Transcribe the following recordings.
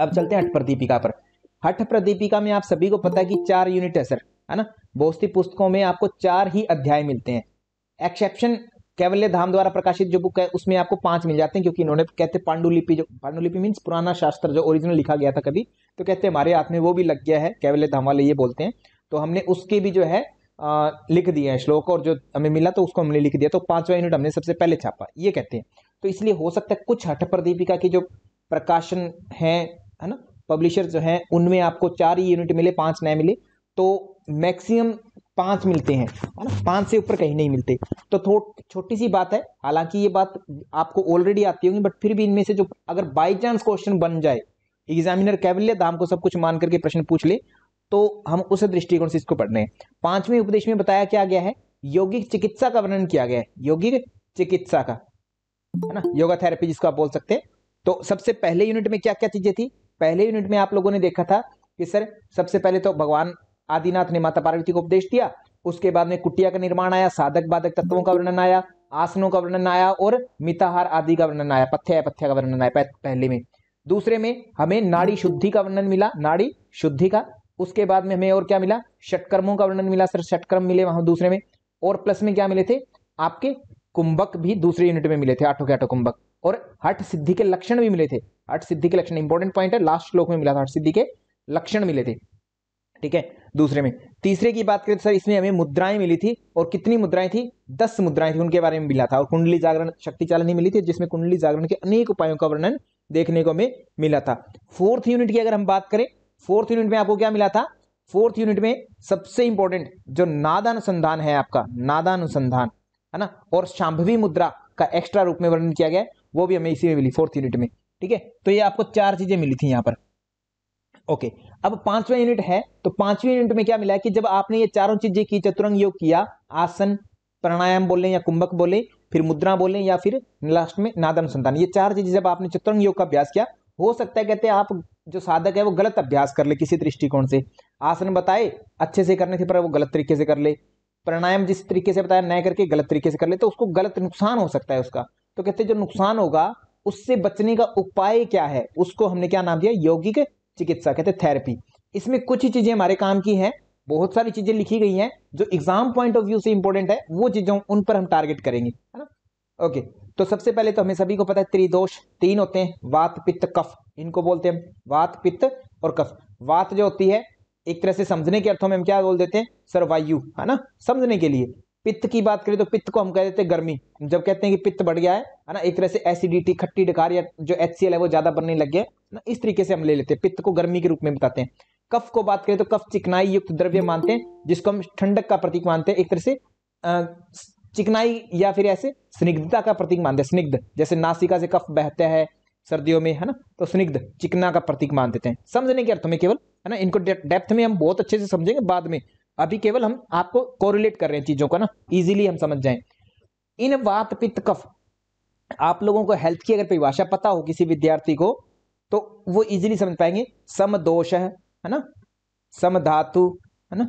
अब चलते हैं हठ प्रदीपिका पर हठ प्रदीपिका में आप सभी को पता है कि चार यूनिट है सर है ना बहुत सी पुस्तकों में आपको चार ही अध्याय मिलते हैं एक्सेप्शन कैवल्य धाम द्वारा प्रकाशित जो बुक है उसमें आपको पांच मिल जाते हैं क्योंकि इन्होंने कहते हैं पांडुलिपि जो पांडुलिपि मीन्स पुराना शास्त्र जो ओरिजिनल लिखा गया था कभी तो कहते हैं हमारे हाथ में वो भी लग गया है कैवल्य धाम वाले ये बोलते हैं तो हमने उसके भी जो है आ, लिख दिए हैं श्लोक और जो हमें मिला तो उसको हमने लिख दिया तो पांचवा यूनिट हमने सबसे पहले छापा ये कहते हैं तो इसलिए हो सकता है कुछ हठ प्रदीपिका के जो प्रकाशन हैं है ना पब्लिशर जो हैं उनमें आपको चार ही यूनिट मिले पाँच नए मिले तो मैक्सिमम पाँच मिलते हैं है ना पाँच से ऊपर कहीं नहीं मिलते तो थो छोटी सी बात है हालांकि ये बात आपको ऑलरेडी आती होगी बट फिर भी इनमें से जो अगर बाई चांस क्वेश्चन बन जाए एग्जामिनर कैवल्य दाम को सब कुछ मान करके प्रश्न पूछ ले तो हम उस दृष्टिकोण से इसको पढ़ने पांचवें उपदेश में बताया क्या गया है यौगिक चिकित्सा का वर्णन किया गया है यौगिक चिकित्सा का है ना योगा थेरेपी जिसको आप बोल सकते हैं तो सबसे पहले यूनिट में क्या क्या चीजें थी पहले यूनिट में आप लोगों ने देखा था कि सर सबसे पहले तो भगवान आदिनाथ ने माता पार्वती को उपदेश दिया उसके बाद में कुटिया का निर्माण आया साधक बाधक तत्वों का वर्णन आया आसनों का वर्णन आया और मिताहार आदि का वर्णन आया पथ्या पथ्या का वर्णन आया पहले में दूसरे में हमें नाड़ी शुद्धि का वर्णन मिला नाड़ी शुद्धि का उसके बाद में हमें और क्या मिला षटकर्मों का वर्णन मिला सर षटकर्म मिले वहां दूसरे में और प्लस में क्या मिले थे आपके कुंभक भी दूसरे यूनिट में मिले थे आठों के आठों कुंभक और हट सिद्धि के लक्षण भी मिले थे हट सिद्धि के लक्षण इंपॉर्टेंट पॉइंट है लास्ट श्लोक में मिला था हट सिद्धि के लक्षण मिले थे ठीक है दूसरे में तीसरे की बात करें तो सर इसमें हमें मुद्राएं मिली थी और कितनी मुद्राएं थी दस मुद्राएं थी उनके बारे में मिला था और कुंडली जागरण शक्ति चालन ही मिली थी जिसमें कुंडली जागरण के अनेक उपायों का वर्णन देखने को हमें मिला था फोर्थ यूनिट की अगर हम बात करें फोर्थ यूनिट में आपको क्या मिला था फोर्थ यूनिट में सबसे इंपॉर्टेंट जो नादानुसंधान है आपका नादानुसंधान है ना और शांभवी मुद्रा का एक्स्ट्रा रूप में वर्णन किया गया वो भी हमें इसी में मिली फोर्थ यूनिट में ठीक है तो ये आपको चार चीजें मिली थी यहाँ पर ओके अब पांचवा यूनिट है तो पांचवी यूनिट में क्या मिला है कि जब आपने ये चारों चीजें की चतुरंग योग किया आसन प्राणायाम बोले या कुंभक बोले फिर मुद्रा बोले या फिर लास्ट में नादम संतान ये चार चीजें जब आपने चतुरंग योग का अभ्यास किया हो सकता है कहते हैं आप जो साधक है वो गलत अभ्यास कर ले किसी दृष्टिकोण से आसन बताए अच्छे से करने थे पर वो गलत तरीके से कर ले प्राणायाम जिस तरीके से बताया न करके गलत तरीके से कर ले तो उसको गलत नुकसान हो सकता है उसका तो कहते जो नुकसान होगा उससे बचने का उपाय क्या है उसको हमने क्या नाम दिया यौगिक चिकित्सा कहते थेरेपी इसमें कुछ ही चीजें हमारे काम की हैं बहुत सारी चीजें लिखी गई हैं जो एग्जाम पॉइंट ऑफ व्यू से इंपॉर्टेंट है वो चीजों उन पर हम टारगेट करेंगे है ना ओके तो सबसे पहले तो हमें सभी को पता है त्रिदोष तीन होते हैं वात पित्त कफ इनको बोलते हैं वात पित्त और कफ वात जो होती है एक तरह से समझने के अर्थों में हम क्या बोल देते हैं सर वायु है ना समझने के लिए पित्त की बात करें तो पित्त को हम कह देते हैं गर्मी जब कहते हैं कि पित्त बढ़ गया है है ना एक तरह से एसिडिटी खट्टी डकार या जो एच है वो ज्यादा बनने लग गया ना इस तरीके से हम ले लेते हैं पित्त को गर्मी के रूप में बताते हैं कफ को बात करें तो कफ चिकनाई युक्त द्रव्य मानते हैं जिसको हम ठंडक का प्रतीक मानते हैं एक तरह से चिकनाई या फिर ऐसे स्निग्धता का प्रतीक मानते हैं स्निग्ध जैसे नासिका से कफ बहता है सर्दियों में है ना तो स्निग्ध चिकना का प्रतीक मान देते हैं समझने के अर्थ में केवल है ना इनको डेप्थ में हम बहुत अच्छे से समझेंगे बाद में अभी केवल हम आपको कोरिलेट कर रहे हैं चीजों को ना इजीली हम समझ जाएं इन वात पित्त कफ आप लोगों को हेल्थ की अगर परिभाषा पता हो किसी विद्यार्थी को तो वो इजीली समझ पाएंगे दोष है है ना धातु है ना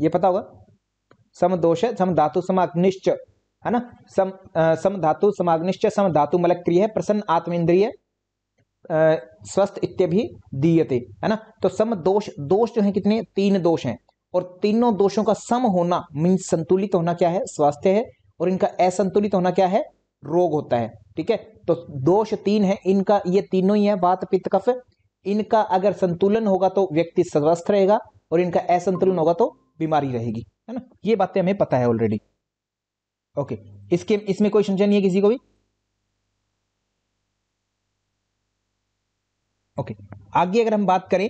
ये पता होगा दोष है समधातु समाग्निश्च है ना सम समधातु समाग्निश्च धातु मलक क्रिय है प्रसन्न आत्म इंद्रिय स्वस्थ इत्य भी दीयते है ना तो सम दोष दोष जो है कितने तीन दोष हैं और तीनों दोषों का सम होना मीन संतुलित होना क्या है स्वास्थ्य है और इनका असंतुलित होना क्या है रोग होता है ठीक है तो दोष तीन है इनका ये तीनों ही है बात पित्त कफ इनका अगर संतुलन होगा तो व्यक्ति स्वस्थ रहेगा और इनका असंतुलन होगा तो बीमारी रहेगी है ना ये बातें हमें पता है ऑलरेडी ओके इसके इसमें कोई संशय नहीं है किसी को भी ओके आगे अगर हम बात करें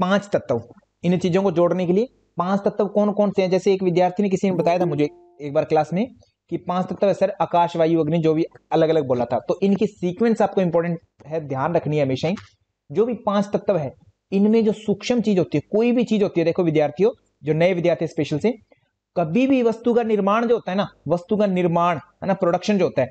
पांच तत्व इन चीजों को जोड़ने के लिए पांच तत्व कौन कौन से हैं जैसे एक विद्यार्थी ने किसी ने बताया था मुझे एक बार क्लास में कि पांच तत्व है सर आकाश वायु अग्नि जो भी अलग अलग बोला था तो इनकी सीक्वेंस आपको इंपॉर्टेंट है ध्यान रखनी है हमेशा ही जो भी पांच तत्व है इनमें जो सूक्ष्म चीज होती है कोई भी चीज होती है देखो विद्यार्थियों जो नए विद्यार्थी स्पेशल से कभी भी वस्तु का निर्माण जो होता है ना वस्तु का निर्माण है ना प्रोडक्शन जो होता है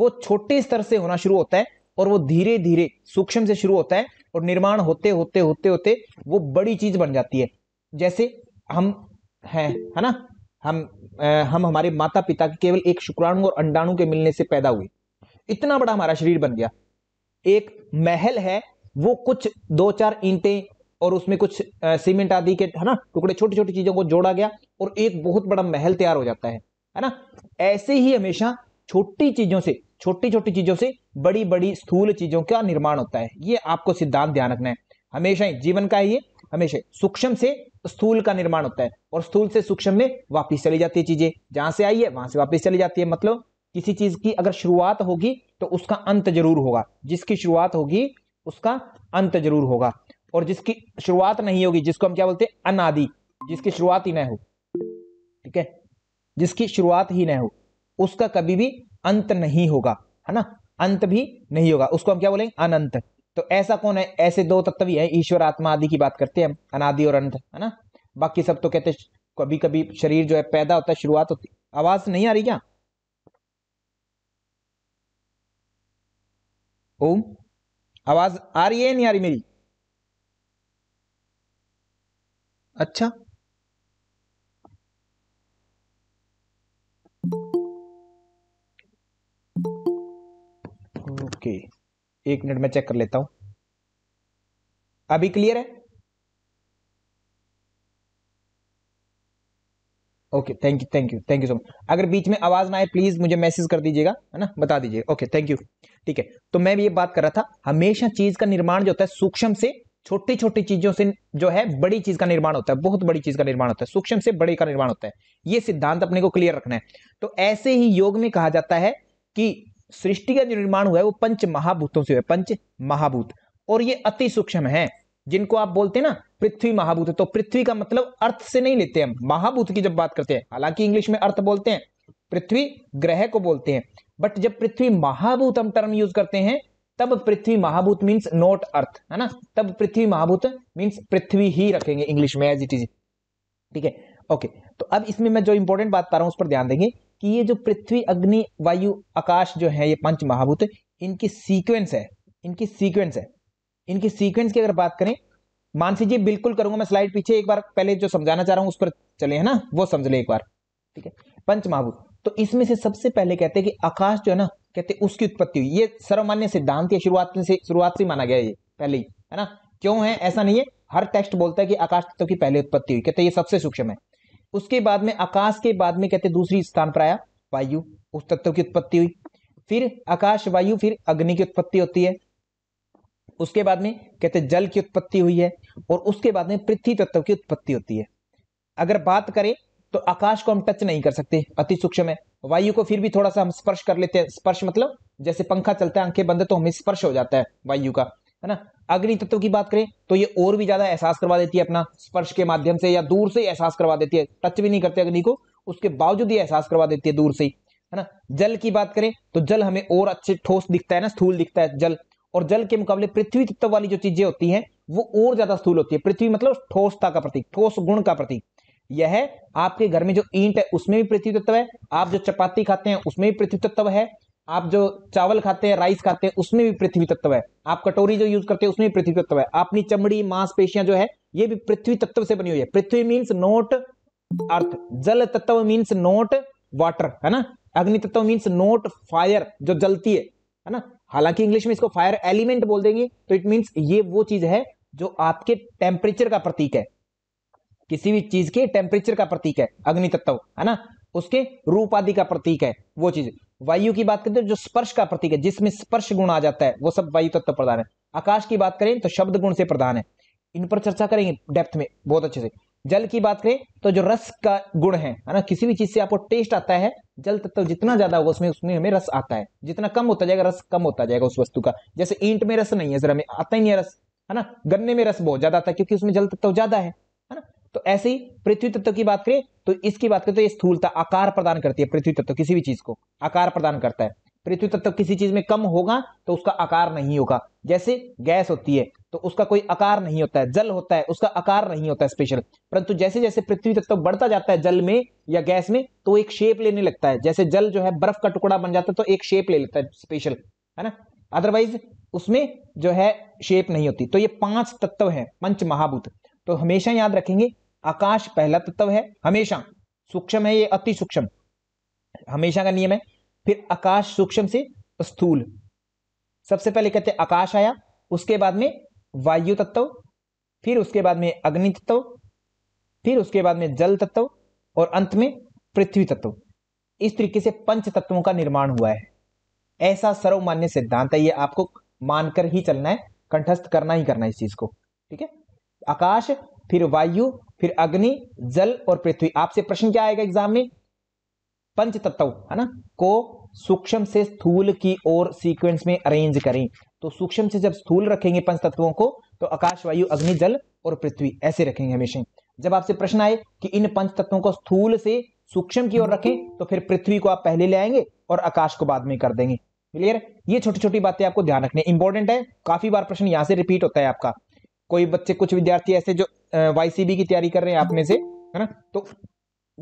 वो छोटे स्तर से होना शुरू होता है और वो धीरे धीरे सूक्ष्म से शुरू होता है और निर्माण होते होते होते होते वो बड़ी चीज बन जाती है जैसे हम हैं है ना हम आ, हम हमारे माता पिता के केवल एक शुक्राणु और अंडाणु के मिलने से पैदा हुए इतना बड़ा हमारा शरीर बन गया एक महल है वो कुछ दो चार ईंटें और उसमें कुछ सीमेंट आदि के है ना टुकड़े छोटी छोटी चीजों को जोड़ा गया और एक बहुत बड़ा महल तैयार हो जाता है है ना ऐसे ही हमेशा छोटी चीजों से छोटी छोटी चीजों से बड़ी बड़ी स्थूल चीजों का निर्माण होता है ये आपको सिद्धांत ध्यान रखना है हमेशा ही जीवन का ये हमेशा सूक्ष्म से स्थूल का निर्माण होता है और स्थूल से सूक्ष्म में वापिस चली जाती है चीजें जहां से आई है वहां से वापिस चली जाती है मतलब किसी चीज की अगर शुरुआत होगी तो उसका अंत जरूर होगा जिसकी शुरुआत होगी उसका अंत जरूर होगा और जिसकी शुरुआत नहीं होगी जिसको हम क्या बोलते हैं अनादि जिसकी शुरुआत ही न हो ठीक है जिसकी शुरुआत ही न हो उसका कभी भी अंत नहीं होगा है ना अंत भी नहीं होगा उसको हम क्या बोलेंगे अनंत तो ऐसा कौन है ऐसे दो तत्व ही है ईश्वर आत्मा आदि की बात करते हैं हम अनादि और अंत है ना बाकी सब तो कहते कभी कभी शरीर जो है पैदा होता है शुरुआत होती आवाज नहीं आ रही क्या ओम आवाज आ रही है नहीं आ रही मेरी अच्छा ओके okay. एक मिनट में चेक कर लेता हूं अभी क्लियर है okay thank you thank you thank you so much अगर बीच में आवाज ना आए प्लीज मुझे मैसेज कर दीजिएगा है ना बता दीजिएगा ओके थैंक यू ठीक है तो मैं भी ये बात कर रहा था हमेशा चीज का निर्माण जो होता है सूक्ष्म से छोटी छोटी चीजों से जो है बड़ी चीज का निर्माण होता है बहुत बड़ी चीज का निर्माण होता है सूक्ष्म से बड़े का निर्माण होता है ये सिद्धांत अपने को क्लियर रखना है तो ऐसे ही योग में कहा जाता है कि सृष्टि का जो निर्माण हुआ है वो पंच महाभूतों से हुआ पंच महाभूत और ये अति सूक्ष्म है जिनको आप बोलते हैं ना पृथ्वी महाभूत तो पृथ्वी का मतलब अर्थ से नहीं लेते हम महाभूत की जब बात करते हैं हालांकि इंग्लिश में अर्थ बोलते हैं पृथ्वी ग्रह को बोलते हैं बट जब पृथ्वी महाभूत हम टर्म यूज करते हैं तब पृथ्वी महाभूत मीन्स नोट अर्थ है ना तब पृथ्वी महाभूत मीन्स पृथ्वी ही रखेंगे इंग्लिश में एज इट इज ठीक है ओके तो अब इसमें मैं जो इंपॉर्टेंट बात कर रहा हूं उस पर ध्यान देंगे कि ये जो पृथ्वी अग्नि वायु आकाश जो है ये पंच महाभूत इनकी सीक्वेंस है इनकी सीक्वेंस है इनकी सीक्वेंस की अगर बात करें मानसी जी बिल्कुल करूंगा मैं स्लाइड पीछे एक बार पहले जो समझाना चाह रहा हूं उस पर चले है ना वो समझ ले एक बार ठीक है पंच महाभूत तो इसमें से सबसे पहले कहते हैं कि आकाश जो है ना कहते हैं उसकी उत्पत्ति हुई ये सर्वमान्य सिद्धांत या शुरुआत से शुरुआत से माना गया ये पहले ही है ना क्यों है ऐसा नहीं है हर टेक्स्ट बोलता है कि आकाश तत्व की पहले उत्पत्ति हुई कहते हैं ये सबसे सूक्ष्म है उसके बाद में आकाश के बाद में कहते दूसरी स्थान पर आया वायु उस तत्व की उत्पत्ति हुई फिर आकाश वायु फिर अग्नि की उत्पत्ति होती है उसके बाद में कहते जल की उत्पत्ति हुई है और उसके बाद में पृथ्वी तत्व की उत्पत्ति होती है अगर बात करें तो आकाश को हम टच नहीं कर सकते अति सूक्ष्म है वायु को फिर भी थोड़ा सा हम स्पर्श कर लेते हैं स्पर्श मतलब जैसे पंखा चलता है आंखें बंद तो हमें स्पर्श हो जाता है वायु का है ना अग्नि तत्व की बात करें तो ये और भी ज्यादा एहसास करवा देती है अपना स्पर्श के माध्यम से या दूर से एहसास करवा देती है टच भी नहीं करते अग्नि को उसके बावजूद ये एहसास करवा देती है दूर से ही है ना जल की बात करें तो जल हमें और अच्छे ठोस दिखता है ना स्थूल दिखता है जल और जल के मुकाबले पृथ्वी तत्व वाली जो चीजें होती हैं वो और ज्यादा स्थूल होती है पृथ्वी मतलब ठोसता का प्रतीक ठोस गुण का प्रतीक यह आपके घर में जो ईंट है उसमें भी पृथ्वी तत्व है आप जो चपाती खाते हैं उसमें भी पृथ्वी तत्व है आप जो चावल खाते हैं राइस खाते हैं उसमें भी पृथ्वी तत्व है आप कटोरी जो यूज करते हैं उसमें भी पृथ्वी तत्व है अपनी चमड़ी मांसपेशियां जो है ये भी पृथ्वी तत्व से बनी हुई है पृथ्वी मीन्स नोट अर्थ जल तत्व मीन्स नोट वाटर है ना अग्नि तत्व मीन्स नोट फायर जो जलती है है ना हालांकि इंग्लिश में इसको फायर एलिमेंट बोल देंगे तो इट मीन्स ये वो चीज है जो आपके टेम्परेचर का प्रतीक है किसी भी चीज के टेम्परेचर का प्रतीक है अग्नि तत्व है ना उसके रूप आदि का प्रतीक है वो चीज वायु की बात करते हैं तो जो स्पर्श का प्रतीक है जिसमें स्पर्श गुण आ जाता है वो सब वायु तत्व प्रधान है आकाश की बात करें तो शब्द गुण से प्रधान है इन पर चर्चा करेंगे डेप्थ में बहुत अच्छे से जल की बात करें तो जो रस का गुण है है ना किसी भी चीज से आपको टेस्ट आता है जल तत्व जितना ज्यादा होगा उसमें उसमें हमें रस आता है जितना कम होता जाएगा रस कम होता जाएगा उस वस्तु का जैसे ईंट में रस नहीं है जरा हमें आता ही नहीं है रस है ना गन्ने में रस बहुत ज्यादा आता है क्योंकि उसमें जल तत्व ज्यादा है तो ऐसे ही पृथ्वी तत्व की बात करें तो इसकी बात करें तो ये स्थूलता आकार प्रदान करती है पृथ्वी तत्व किसी भी चीज को आकार प्रदान करता है पृथ्वी तत्व किसी चीज में कम होगा तो उसका आकार नहीं होगा जैसे गैस होती है तो उसका कोई आकार नहीं होता है जल होता है उसका आकार नहीं होता है स्पेशल परंतु जैसे जैसे पृथ्वी तत्व बढ़ता जाता है जल में या गैस में तो एक शेप लेने लगता है जैसे जल जो है बर्फ का टुकड़ा बन जाता है तो एक शेप ले लेता है स्पेशल है ना अदरवाइज उसमें जो है शेप नहीं होती तो ये पांच तत्व है पंच महाभूत तो हमेशा याद रखेंगे आकाश पहला तत्व है हमेशा सूक्ष्म है ये अति सूक्ष्म हमेशा का नियम है फिर आकाश सूक्ष्म से स्थूल सबसे पहले कहते हैं आकाश आया उसके बाद में वायु तत्व फिर उसके बाद में अग्नि तत्व फिर उसके बाद में जल तत्व और अंत में पृथ्वी तत्व इस तरीके से पंच तत्वों का निर्माण हुआ है ऐसा सर्वमान्य सिद्धांत है ये आपको मानकर ही चलना है कंठस्थ करना ही करना है इस चीज को ठीक है आकाश फिर वायु फिर अग्नि जल और पृथ्वी आपसे प्रश्न क्या आएगा एग्जाम में पंच तत्व है ना को सूक्ष्म से स्थूल की ओर सीक्वेंस में अरेंज करें तो सूक्ष्म से जब स्थूल रखेंगे पंच तत्वों को तो आकाश वायु अग्नि जल और पृथ्वी ऐसे रखेंगे हमेशा जब आपसे प्रश्न आए कि इन पंच तत्वों को स्थूल से सूक्ष्म की ओर रखें तो फिर पृथ्वी को आप पहले ले आएंगे और आकाश को बाद में कर देंगे क्लियर ये छोटी छोटी बातें आपको ध्यान रखने इंपॉर्टेंट है काफी बार प्रश्न यहां से रिपीट होता है आपका कोई बच्चे कुछ विद्यार्थी ऐसे जो वाईसीबी की तैयारी कर रहे हैं आप में से है ना तो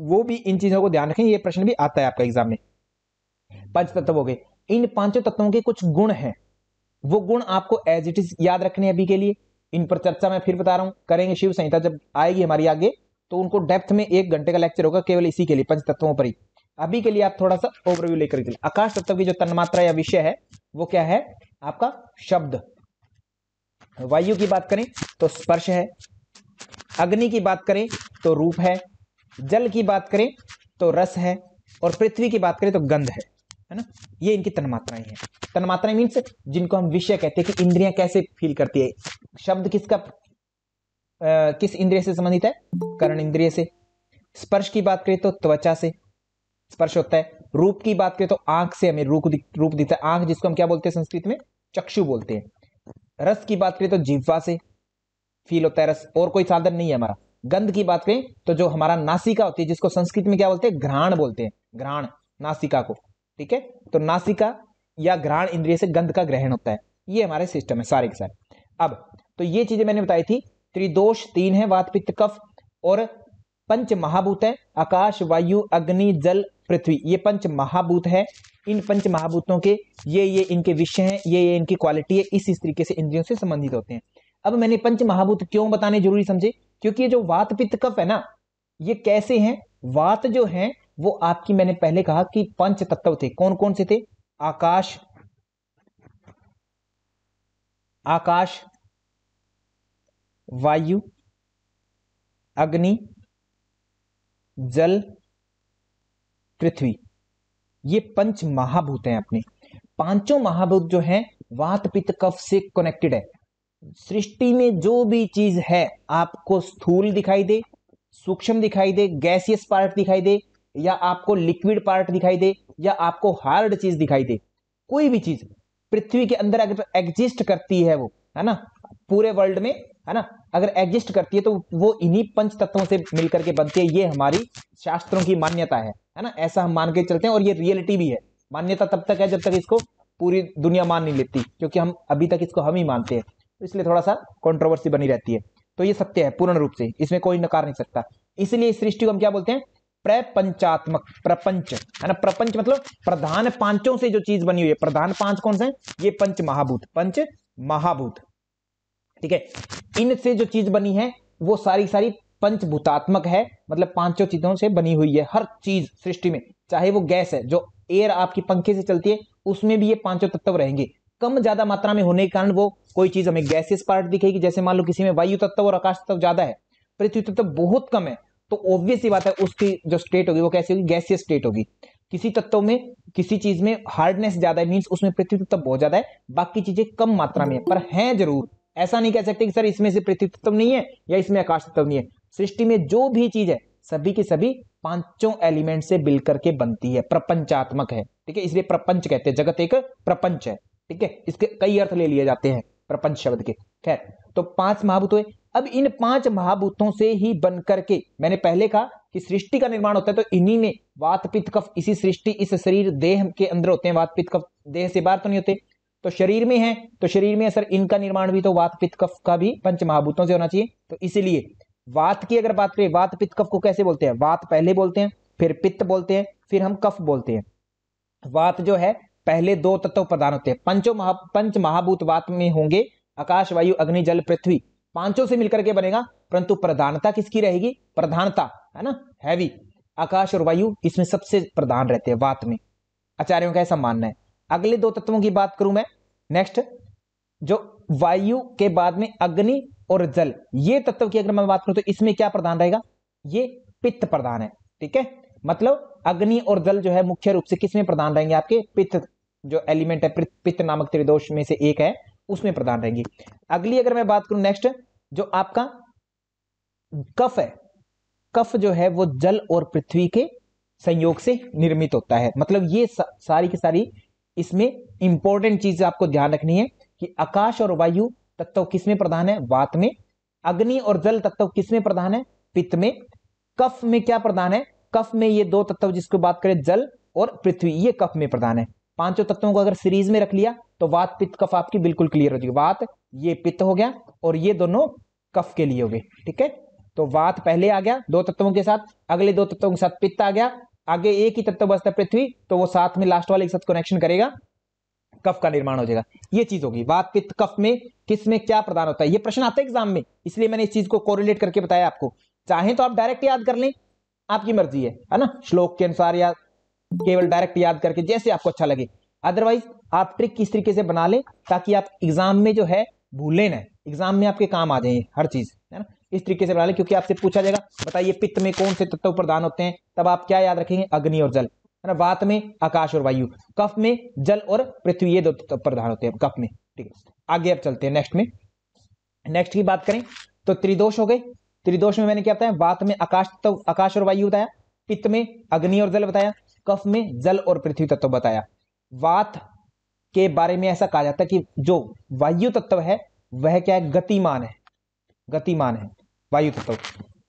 वो भी इन चीजों को ध्यान रखें ये प्रश्न भी आता है आपका एग्जाम में पंच तत्व हो गए इन पांचों तत्वों के कुछ गुण हैं वो गुण आपको एज इट इज याद रखने अभी के लिए इन पर चर्चा मैं फिर बता रहा हूं करेंगे शिव संहिता जब आएगी हमारी आगे तो उनको डेप्थ में एक घंटे का लेक्चर होगा केवल इसी के लिए पंच तत्वों पर ही अभी के लिए आप थोड़ा सा ओवरव्यू लेकर चले आकाश तत्व की जो तन्मात्रा या विषय है वो क्या है आपका शब्द वायु की बात करें तो स्पर्श है अग्नि की बात करें तो रूप है जल की बात करें तो रस है और पृथ्वी की बात करें तो गंध है है ना ये इनकी तन्मात्राएं हैं तन्मात्राएं मीन्स जिनको हम विषय कहते हैं कि इंद्रियां कैसे फील करती है शब्द किसका आ, किस इंद्रिय से संबंधित है करण इंद्रिय से स्पर्श की बात करें तो त्वचा से स्पर्श होता है रूप की बात करें तो आंख से हमें रूप रूप दिखता है आंख जिसको हम क्या बोलते हैं संस्कृत में चक्षु बोलते हैं रस की बात करें तो जीवा से फील होता है रस और कोई साधन नहीं है हमारा गंध की बात करें तो जो हमारा नासिका होती है जिसको संस्कृत में क्या बोलते हैं घ्राण बोलते हैं घ्राण नासिका को ठीक है तो नासिका या घ्राण इंद्रिय से गंध का ग्रहण होता है ये हमारे सिस्टम है सारे के सारे अब तो ये चीजें मैंने बताई थी त्रिदोष तीन है वात पित्त कफ और पंच महाभूत है आकाश वायु अग्नि जल पृथ्वी ये पंच महाभूत है इन पंच महाभूतों के ये ये इनके विषय हैं ये ये इनकी क्वालिटी है इस इस तरीके से इंद्रियों से संबंधित होते हैं अब मैंने पंच महाभूत क्यों बताने जरूरी समझे क्योंकि ये जो वात पित्त कफ है ना ये कैसे हैं वात जो है वो आपकी मैंने पहले कहा कि पंच तत्व थे कौन कौन से थे आकाश आकाश वायु अग्नि जल पृथ्वी ये पंच महाभूत हैं अपने पांचों महाभूत जो हैं वात पित्त कफ से कनेक्टेड है सृष्टि में जो भी चीज है आपको स्थूल दिखाई दे सूक्ष्म दिखाई दे गैसियस पार्ट दिखाई दे या आपको लिक्विड पार्ट दिखाई दे या आपको हार्ड चीज दिखाई दे कोई भी चीज पृथ्वी के अंदर अगर एग्जिस्ट करती है वो है ना पूरे वर्ल्ड में है ना अगर एग्जिस्ट करती है तो वो इन्हीं पंच तत्वों से मिलकर के बनती है ये हमारी शास्त्रों की मान्यता है है ना ऐसा हम मान के चलते हैं और ये रियलिटी भी है मान्यता तब तक है जब तक इसको पूरी दुनिया मान नहीं लेती क्योंकि हम अभी तक इसको हम ही मानते हैं तो इसलिए थोड़ा सा कॉन्ट्रोवर्सी बनी रहती है तो ये सत्य है पूर्ण रूप से इसमें कोई नकार नहीं सकता इसलिए इस सृष्टि को हम क्या बोलते हैं प्रपंचात्मक प्रपंच है ना प्रपंच मतलब प्रधान पांचों से जो चीज बनी हुई है प्रधान पांच कौन से ये पंच महाभूत पंच महाभूत ठीक है इनसे जो चीज बनी है वो सारी सारी पंचभूतात्मक है मतलब पांचों चीजों से बनी हुई है हर चीज सृष्टि में चाहे वो गैस है जो एयर आपकी पंखे से चलती है उसमें भी ये पांचों तत्व रहेंगे कम ज्यादा मात्रा में होने के कारण वो कोई चीज़ हमें गैसियस पार्ट दिखेगी जैसे मान लो किसी में वायु तत्व और आकाश तत्व ज़्यादा है पृथ्वी तत्व बहुत कम है तो ऑब्वियस बात है उसकी जो स्टेट होगी वो कैसी होगी गैसियस स्टेट होगी किसी तत्व में किसी चीज में हार्डनेस ज्यादा है मीन्स उसमें पृथ्वी तत्व बहुत ज्यादा है बाकी चीजें कम मात्रा में है पर है जरूर ऐसा नहीं कह सकते कि सर इसमें से पृथ्वी तत्व नहीं है या इसमें आकाश तत्व नहीं है सृष्टि में जो भी चीज है सभी के सभी पांचों एलिमेंट से मिल करके बनती है प्रपंचात्मक है ठीक है इसलिए प्रपंच कहते हैं जगत एक प्रपंच है ठीक है इसके कई अर्थ ले लिए जाते हैं प्रपंच शब्द के खैर तो पांच महाभूत हुए अब इन पांच महाभूतों से ही बन करके मैंने पहले कहा कि सृष्टि का निर्माण होता है तो इन्हीं में वात पित्त कफ इसी सृष्टि इस शरीर देह के अंदर होते हैं वात पित्त कफ देह से बाहर तो नहीं होते तो शरीर में है तो शरीर में सर इनका निर्माण भी तो वात पित्त कफ का भी पंच महाभूतों से होना चाहिए तो इसीलिए वात की अगर बात करें वात पित्त कफ को कैसे बोलते हैं वात पहले बोलते हैं फिर पित्त बोलते हैं फिर हम कफ बोलते हैं वात जो है पहले दो तत्व प्रधान होते हैं पंचो महा पंच महाभूत वात में होंगे आकाश वायु अग्नि जल पृथ्वी पांचों से मिलकर के बनेगा परंतु प्रधानता किसकी रहेगी प्रधानता है ना हैवी आकाश और वायु इसमें सबसे प्रधान रहते हैं वात में आचार्यों का ऐसा मानना है अगले दो तत्वों की बात करूं मैं नेक्स्ट जो वायु के बाद में अग्नि और जल ये तत्व की अगर मैं बात करूं तो इसमें क्या प्रधान रहेगा ये पित्त प्रधान है ठीक है मतलब अग्नि और जल जो है मुख्य रूप से किसमें प्रदान रहेंगे आपके पित्त जो एलिमेंट है पित्त नामक त्रिदोष में से एक है उसमें प्रदान रहेंगी अगली अगर मैं बात करूं नेक्स्ट जो आपका कफ है कफ जो है वो जल और पृथ्वी के संयोग से निर्मित होता है मतलब ये सारी की सारी इसमें इंपॉर्टेंट चीज आपको ध्यान रखनी है कि आकाश और वायु तत्व किसमें प्रधान है वात में अग्नि और जल तत्व किसमें प्रधान है पित्त में कफ में क्या प्रधान है कफ में ये दो तत्व जिसको बात करें जल और पृथ्वी ये कफ में प्रधान है पांचों तत्वों को अगर सीरीज में रख लिया तो वात पित्त कफ आपकी बिल्कुल क्लियर हो जाएगी वात ये पित्त हो गया और ये दोनों कफ के लिए हो गए ठीक है तो वात पहले आ गया दो तत्वों के साथ अगले दो तत्वों के साथ पित्त आ गया आगे एक ही तत्व बचता पृथ्वी तो वो साथ में लास्ट वाले के साथ कनेक्शन करेगा कफ का निर्माण हो जाएगा ये चीज होगी वात पित्त कफ में किस में क्या प्रदान होता है ये प्रश्न आता है एग्जाम में इसलिए मैंने इस चीज को कोरिलेट करके बताया आपको चाहे तो आप डायरेक्ट याद कर लें आपकी मर्जी है है ना श्लोक के अनुसार या केवल डायरेक्ट याद करके जैसे आपको अच्छा लगे अदरवाइज आप ट्रिक किस तरीके से बना लें ताकि आप एग्जाम में जो है भूलें ना एग्जाम में आपके काम आ जाए हर चीज है ना इस तरीके से बना लें क्योंकि आपसे पूछा जाएगा बताइए पित्त में कौन से तत्व प्रदान होते हैं तब आप क्या याद रखेंगे अग्नि और जल है ना वात में आकाश और वायु कफ में जल और पृथ्वी ये दो तत्व प्रधान होते हैं कफ में ठीक है आगे आप चलते हैं नेक्स्ट में नेक्स्ट की बात करें तो त्रिदोष हो गए त्रिदोष में मैंने क्या बताया वात में आकाश तत्व तो, आकाश और वायु बताया पित्त में अग्नि और जल बताया कफ में जल और पृथ्वी तत्व बताया वात के बारे में ऐसा कहा जाता है कि जो वायु तत्व है वह क्या है गतिमान है गतिमान है वायु तत्व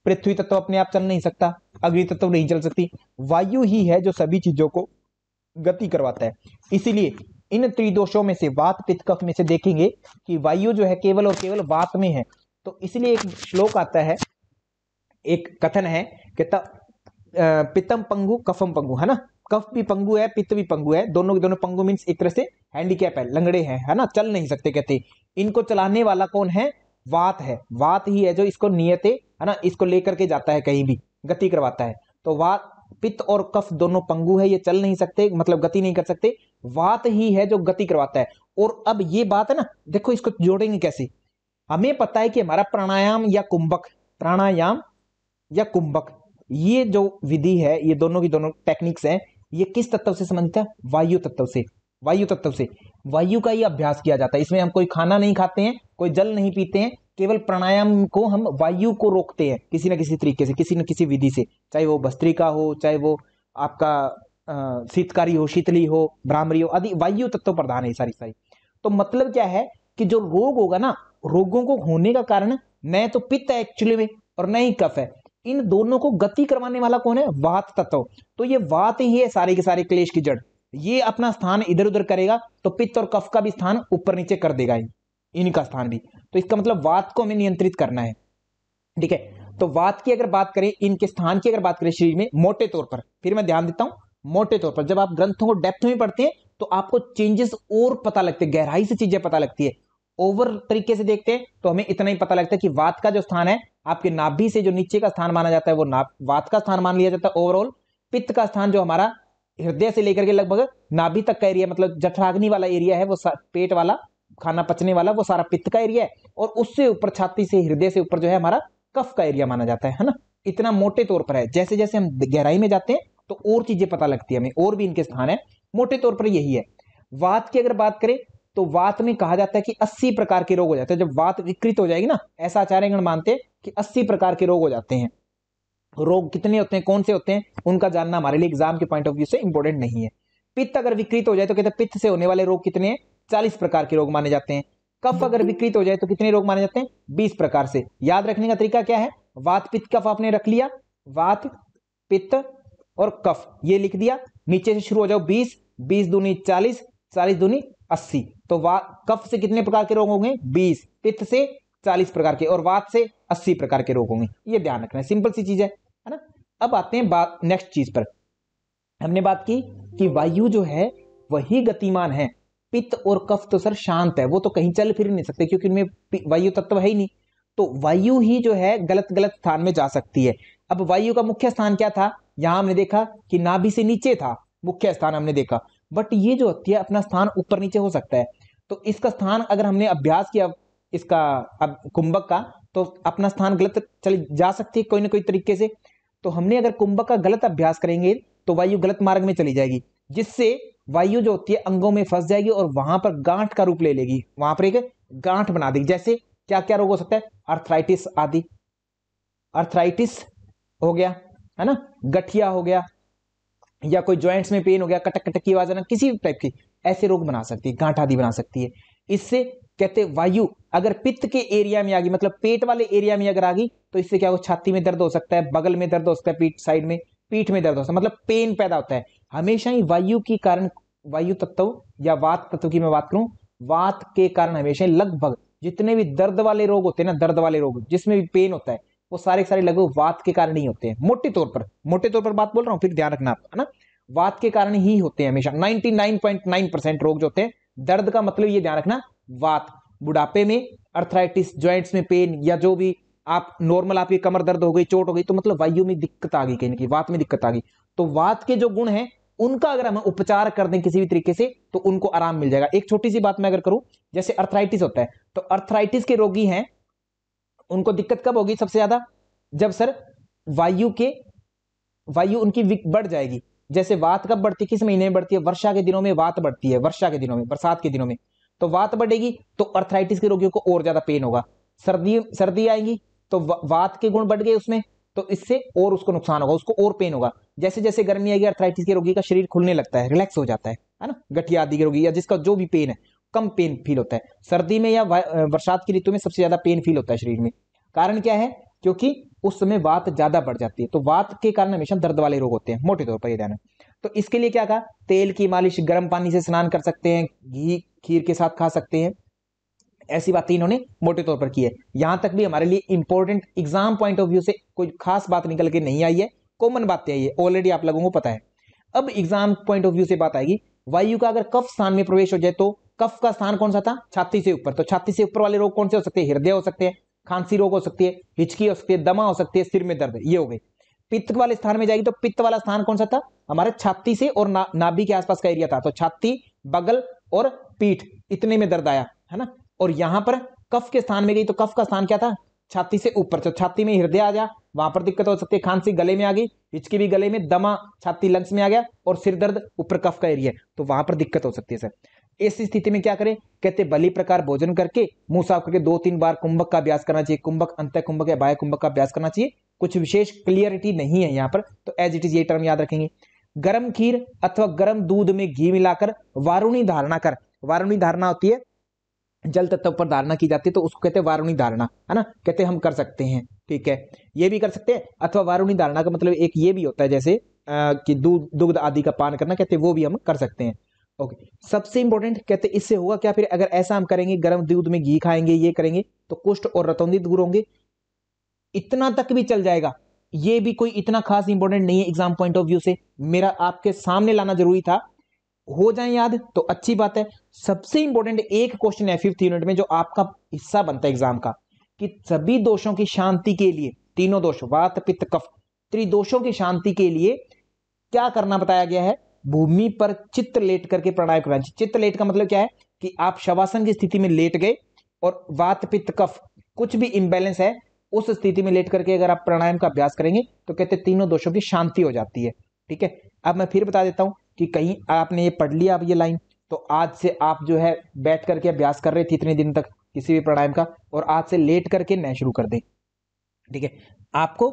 पृथ्वी तत्व अपने आप चल नहीं सकता अग्नि तत्व नहीं चल सकती वायु ही है जो सभी चीजों को गति करवाता है इसीलिए इन त्रिदोषों में से वात पित्त कफ में से देखेंगे कि वायु जो है केवल और केवल वात में है तो इसलिए एक श्लोक आता है एक कथन है कि पितम पंगु कफम पंगु है ना कफ भी पंगु है पित्त भी पंगु है दोनों के दोनों पंगु मीन्स एक तरह से हैंडीकैप है लंगड़े हैं है ना चल नहीं सकते कहते इनको चलाने वाला कौन है वात है वात ही है जो इसको नियते है ना इसको लेकर के जाता है कहीं भी गति करवाता है तो वात पित्त और कफ दोनों पंगु है ये चल नहीं सकते मतलब गति नहीं कर सकते वात ही है जो गति करवाता है और अब ये बात है ना देखो इसको जोड़ेंगे कैसे हमें पता है कि हमारा प्राणायाम या कुंभक प्राणायाम या कुंभक ये जो विधि है ये दोनों की दोनों टेक्निक्स हैं ये किस तत्व से संबंधित है वायु तत्व से वायु तत्व से वायु का ही अभ्यास किया जाता है इसमें हम कोई खाना नहीं खाते हैं कोई जल नहीं पीते हैं केवल प्राणायाम को हम वायु को रोकते हैं किसी न किसी तरीके से किसी न किसी विधि से चाहे वो भस्त्रिका हो चाहे वो आपका शीतकारी हो शीतली हो भ्रामरी हो आदि वायु तत्व प्रधान है सारी सारी तो मतलब क्या है कि जो रोग होगा ना रोगों को होने का कारण न तो पित्त है एक्चुअली में और न ही कफ है इन दोनों को गति करवाने वाला कौन है वात तत्व तो ये वात ही है सारे के सारे क्लेश की जड़ ये अपना स्थान इधर उधर करेगा तो पित्त और कफ का भी स्थान ऊपर नीचे कर देगा इनका स्थान भी तो इसका मतलब वात को हमें नियंत्रित करना है ठीक है तो वात की अगर बात करें इनके स्थान की अगर बात करें शरीर में मोटे तौर पर फिर मैं ध्यान देता हूं मोटे तौर पर जब आप ग्रंथों को डेप्थ में पढ़ते हैं तो आपको चेंजेस और पता लगते हैं गहराई से चीजें पता लगती है ओवर तरीके से देखते हैं तो हमें इतना ही पता लगता है कि वात का जो स्थान है आपके नाभि से जो नीचे का स्थान माना जाता है वो वात का स्थान मान लिया जाता है ओवरऑल पित्त का स्थान जो हमारा हृदय से लेकर के लगभग नाभि तक का एरिया मतलब जठराग्नि वाला एरिया है वो पेट वाला खाना पचने वाला वो सारा पित्त का एरिया है और उससे ऊपर छाती से हृदय से ऊपर जो है हमारा कफ का एरिया माना जाता है है ना इतना मोटे तौर पर है जैसे जैसे हम गहराई में जाते हैं तो और चीजें पता लगती है हमें और भी इनके स्थान है मोटे तौर पर यही है वात की अगर बात करें तो वात में कहा जाता है कि अस्सी प्रकार के रोग हो जाते हैं जब वात विकृत हो जाएगी ना ऐसा आचार्यगण मानते हैं कि अस्सी प्रकार के रोग हो जाते हैं रोग कितने होते हैं कौन से होते हैं उनका जानना हमारे लिए एग्जाम के पॉइंट ऑफ व्यू से इंपॉर्टेंट नहीं है पित्त अगर विकृत हो जाए तो कहते हैं पित्त से होने वाले रोग कितने हैं चालीस प्रकार के रोग माने जाते हैं कफ अगर विकृत हो जाए तो कितने रोग माने जाते हैं बीस प्रकार से याद रखने का तरीका क्या है वात पित्त कफ आपने रख लिया वात पित्त और कफ ये लिख दिया नीचे से शुरू हो जाओ बीस बीस दूनी चालीस चालीस दूनी अस्सी तो वा कफ से कितने प्रकार के रोग होंगे बीस पित्त से चालीस प्रकार के और वात से अस्सी प्रकार के रोग होंगे ये ध्यान रखना है सिंपल सी चीज है है ना अब आते हैं बात नेक्स्ट चीज पर हमने बात की कि वायु जो है वही गतिमान है पित्त और कफ तो सर शांत है वो तो कहीं चल फिर नहीं सकते क्योंकि उनमें वायु तत्व है ही नहीं तो वायु ही जो है गलत गलत स्थान में जा सकती है अब वायु का मुख्य स्थान क्या था यहां हमने देखा कि नाभि से नीचे था मुख्य स्थान हमने देखा बट ये जो होती है अपना स्थान ऊपर नीचे हो सकता है तो इसका स्थान अगर हमने अभ्यास किया इसका अब कुंभक का तो अपना स्थान गलत चली जा सकती है कोई ना कोई तरीके से तो हमने अगर कुंभक का गलत अभ्यास करेंगे तो वायु गलत मार्ग में चली जाएगी जिससे वायु जो होती है अंगों में फंस जाएगी और वहां पर गांठ का रूप ले लेगी वहां पर एक गांठ बना देगी जैसे क्या क्या रोग हो सकता है अर्थराइटिस आदि अर्थराइटिस हो गया है ना गठिया हो गया या कोई ज्वाइंट्स में पेन हो गया कटक कटक की आवाज आना किसी टाइप की ऐसे रोग बना सकती है गांठ आदि बना सकती है इससे कहते वायु अगर पित्त के एरिया में आ गई मतलब पेट वाले एरिया में अगर आ गई तो इससे क्या हो छाती में दर्द हो सकता है बगल में दर्द हो सकता है पीठ साइड में पीठ में दर्द हो सकता है मतलब पेन पैदा होता है हमेशा ही वायु के कारण वायु तत्व या वात तत्व की मैं बात करूं वात के कारण हमेशा लगभग जितने भी दर्द वाले रोग होते हैं ना दर्द वाले रोग जिसमें भी पेन होता है वो सारे सारे लगभग वात के कारण ही होते हैं मोटे तौर पर मोटे तौर पर बात बोल रहा हूँ फिर ध्यान रखना आप है ना वात के कारण ही होते हैं हमेशा 99.9 परसेंट रोग जो होते हैं दर्द का मतलब ये ध्यान रखना वात बुढ़ापे में अर्थराइटिस ज्वाइंट्स में पेन या जो भी आप नॉर्मल आपकी कमर दर्द हो गई चोट हो गई तो मतलब वायु में दिक्कत आ गई कहीं की वात में दिक्कत आ गई तो वात के जो गुण है उनका अगर हम उपचार कर दें किसी भी तरीके से तो उनको आराम मिल जाएगा एक छोटी सी बात मैं अगर करूं जैसे अर्थराइटिस होता है तो अर्थराइटिस के रोगी हैं उनको दिक्कत कब होगी सबसे ज्यादा जब सर वायु के वायु उनकी बढ़ जाएगी जैसे वात कब बढ़ती किस महीने में बढ़ती है वर्षा के दिनों में वात बढ़ती है वर्षा के दिनों में बरसात के दिनों में तो वात बढ़ेगी तो अर्थराइटिस के रोगियों को और ज्यादा पेन होगा सर्दी सर्दी आएगी तो वात के गुण बढ़ गए उसमें तो इससे और उसको नुकसान होगा उसको और पेन होगा जैसे जैसे गर्मी आएगी अर्थराइटिस के रोगी का शरीर खुलने लगता है रिलैक्स हो जाता है है ना गठिया आदि के रोगी या जिसका जो भी पेन है कम पेन फील होता है सर्दी में या बरसात की ऋतु में सबसे ज्यादा पेन फील होता है शरीर में कारण क्या है क्योंकि उस समय वात ज्यादा बढ़ जाती है तो वात के कारण हमेशा दर्द वाले रोग होते हैं मोटे तौर पर ये ध्यान तो इसके लिए क्या कहा तेल की मालिश गर्म पानी से स्नान कर सकते हैं घी खीर के साथ खा सकते हैं ऐसी बातें इन्होंने मोटे तौर पर की है यहां तक भी हमारे लिए important exam point of view से कोई खास बात निकल के नहीं आई है कॉमन बात आई है ऑलरेडी आप लोगों को पता है अब एग्जाम पॉइंट ऑफ व्यू से बात आएगी वायु का अगर कफ स्थान में प्रवेश हो जाए तो कफ का स्थान कौन सा था छाती से ऊपर तो छाती से ऊपर वाले रोग कौन से हो सकते हैं हृदय हो सकते हैं खांसी रोग हो सकती है हिचकी हो सकती है दमा हो सकती है सिर में दर्द ये हो गई पित्त वाले स्थान में जाएगी तो पित्त वाला स्थान कौन सा था हमारे छाती से और ना, नाभि के आसपास का एरिया था तो छाती बगल और पीठ इतने में दर्द आया है ना और यहां पर कफ के स्थान में गई तो कफ का स्थान क्या था छाती से ऊपर तो छाती में हृदय आ गया वहां पर दिक्कत हो सकती है खांसी गले में आ गई हिचकी भी गले में दमा छाती लंग्स में आ गया और सिर दर्द ऊपर कफ का एरिया तो वहां पर दिक्कत हो सकती है सर इस स्थिति में क्या करें कहते बलि प्रकार भोजन करके मुंह साफ करके दो तीन बार कुंभक का अभ्यास करना चाहिए कुंभक अंत कुंभक या बाह्य कुंभक का अभ्यास करना चाहिए कुछ विशेष क्लियरिटी नहीं है यहाँ पर तो एज इट इज ये टर्म याद रखेंगे गर्म खीर अथवा गर्म दूध में घी मिलाकर वारुणी धारणा कर वारुणी धारणा होती है जल तत्व पर धारणा की जाती है तो उसको कहते हैं वारुणी धारणा है ना कहते हम कर सकते हैं ठीक है ये भी कर सकते हैं अथवा वारुणी धारणा का मतलब एक ये भी होता है जैसे आ, कि दूध दुग्ध आदि का पान करना कहते हैं वो भी हम कर सकते हैं ओके सबसे इंपॉर्टेंट कहते इससे होगा क्या फिर अगर ऐसा हम करेंगे गर्म दूध में घी खाएंगे ये करेंगे तो कुष्ठ और रतौंधी दूर होंगे इतना तक भी चल जाएगा ये भी कोई इतना खास इंपॉर्टेंट नहीं है एग्जाम पॉइंट ऑफ व्यू से मेरा आपके सामने लाना जरूरी था हो जाए याद तो अच्छी बात है सबसे इंपॉर्टेंट एक क्वेश्चन है फिफ्थ यूनिट में जो आपका हिस्सा बनता है एग्जाम का कि सभी दोषों की शांति के लिए तीनों दोष वात पित्त कफ त्रिदोषों की शांति के लिए क्या करना बताया गया है भूमि पर चित्र लेट करके प्राणायाम करना चाहिए लेट का मतलब क्या है कि आप शवासन की स्थिति में लेट गए और वात पित्त कफ कुछ भी इम्बेलेंस है उस स्थिति में लेट करके अगर आप प्राणायाम का अभ्यास करेंगे तो कहते तीनों दोषों की शांति हो जाती है ठीक है अब मैं फिर बता देता हूँ कि कहीं आपने ये पढ़ लिया आप ये लाइन तो आज से आप जो है बैठ करके अभ्यास कर रहे थे इतने दिन तक किसी भी प्राणायाम का और आज से लेट करके न शुरू कर दें ठीक है आपको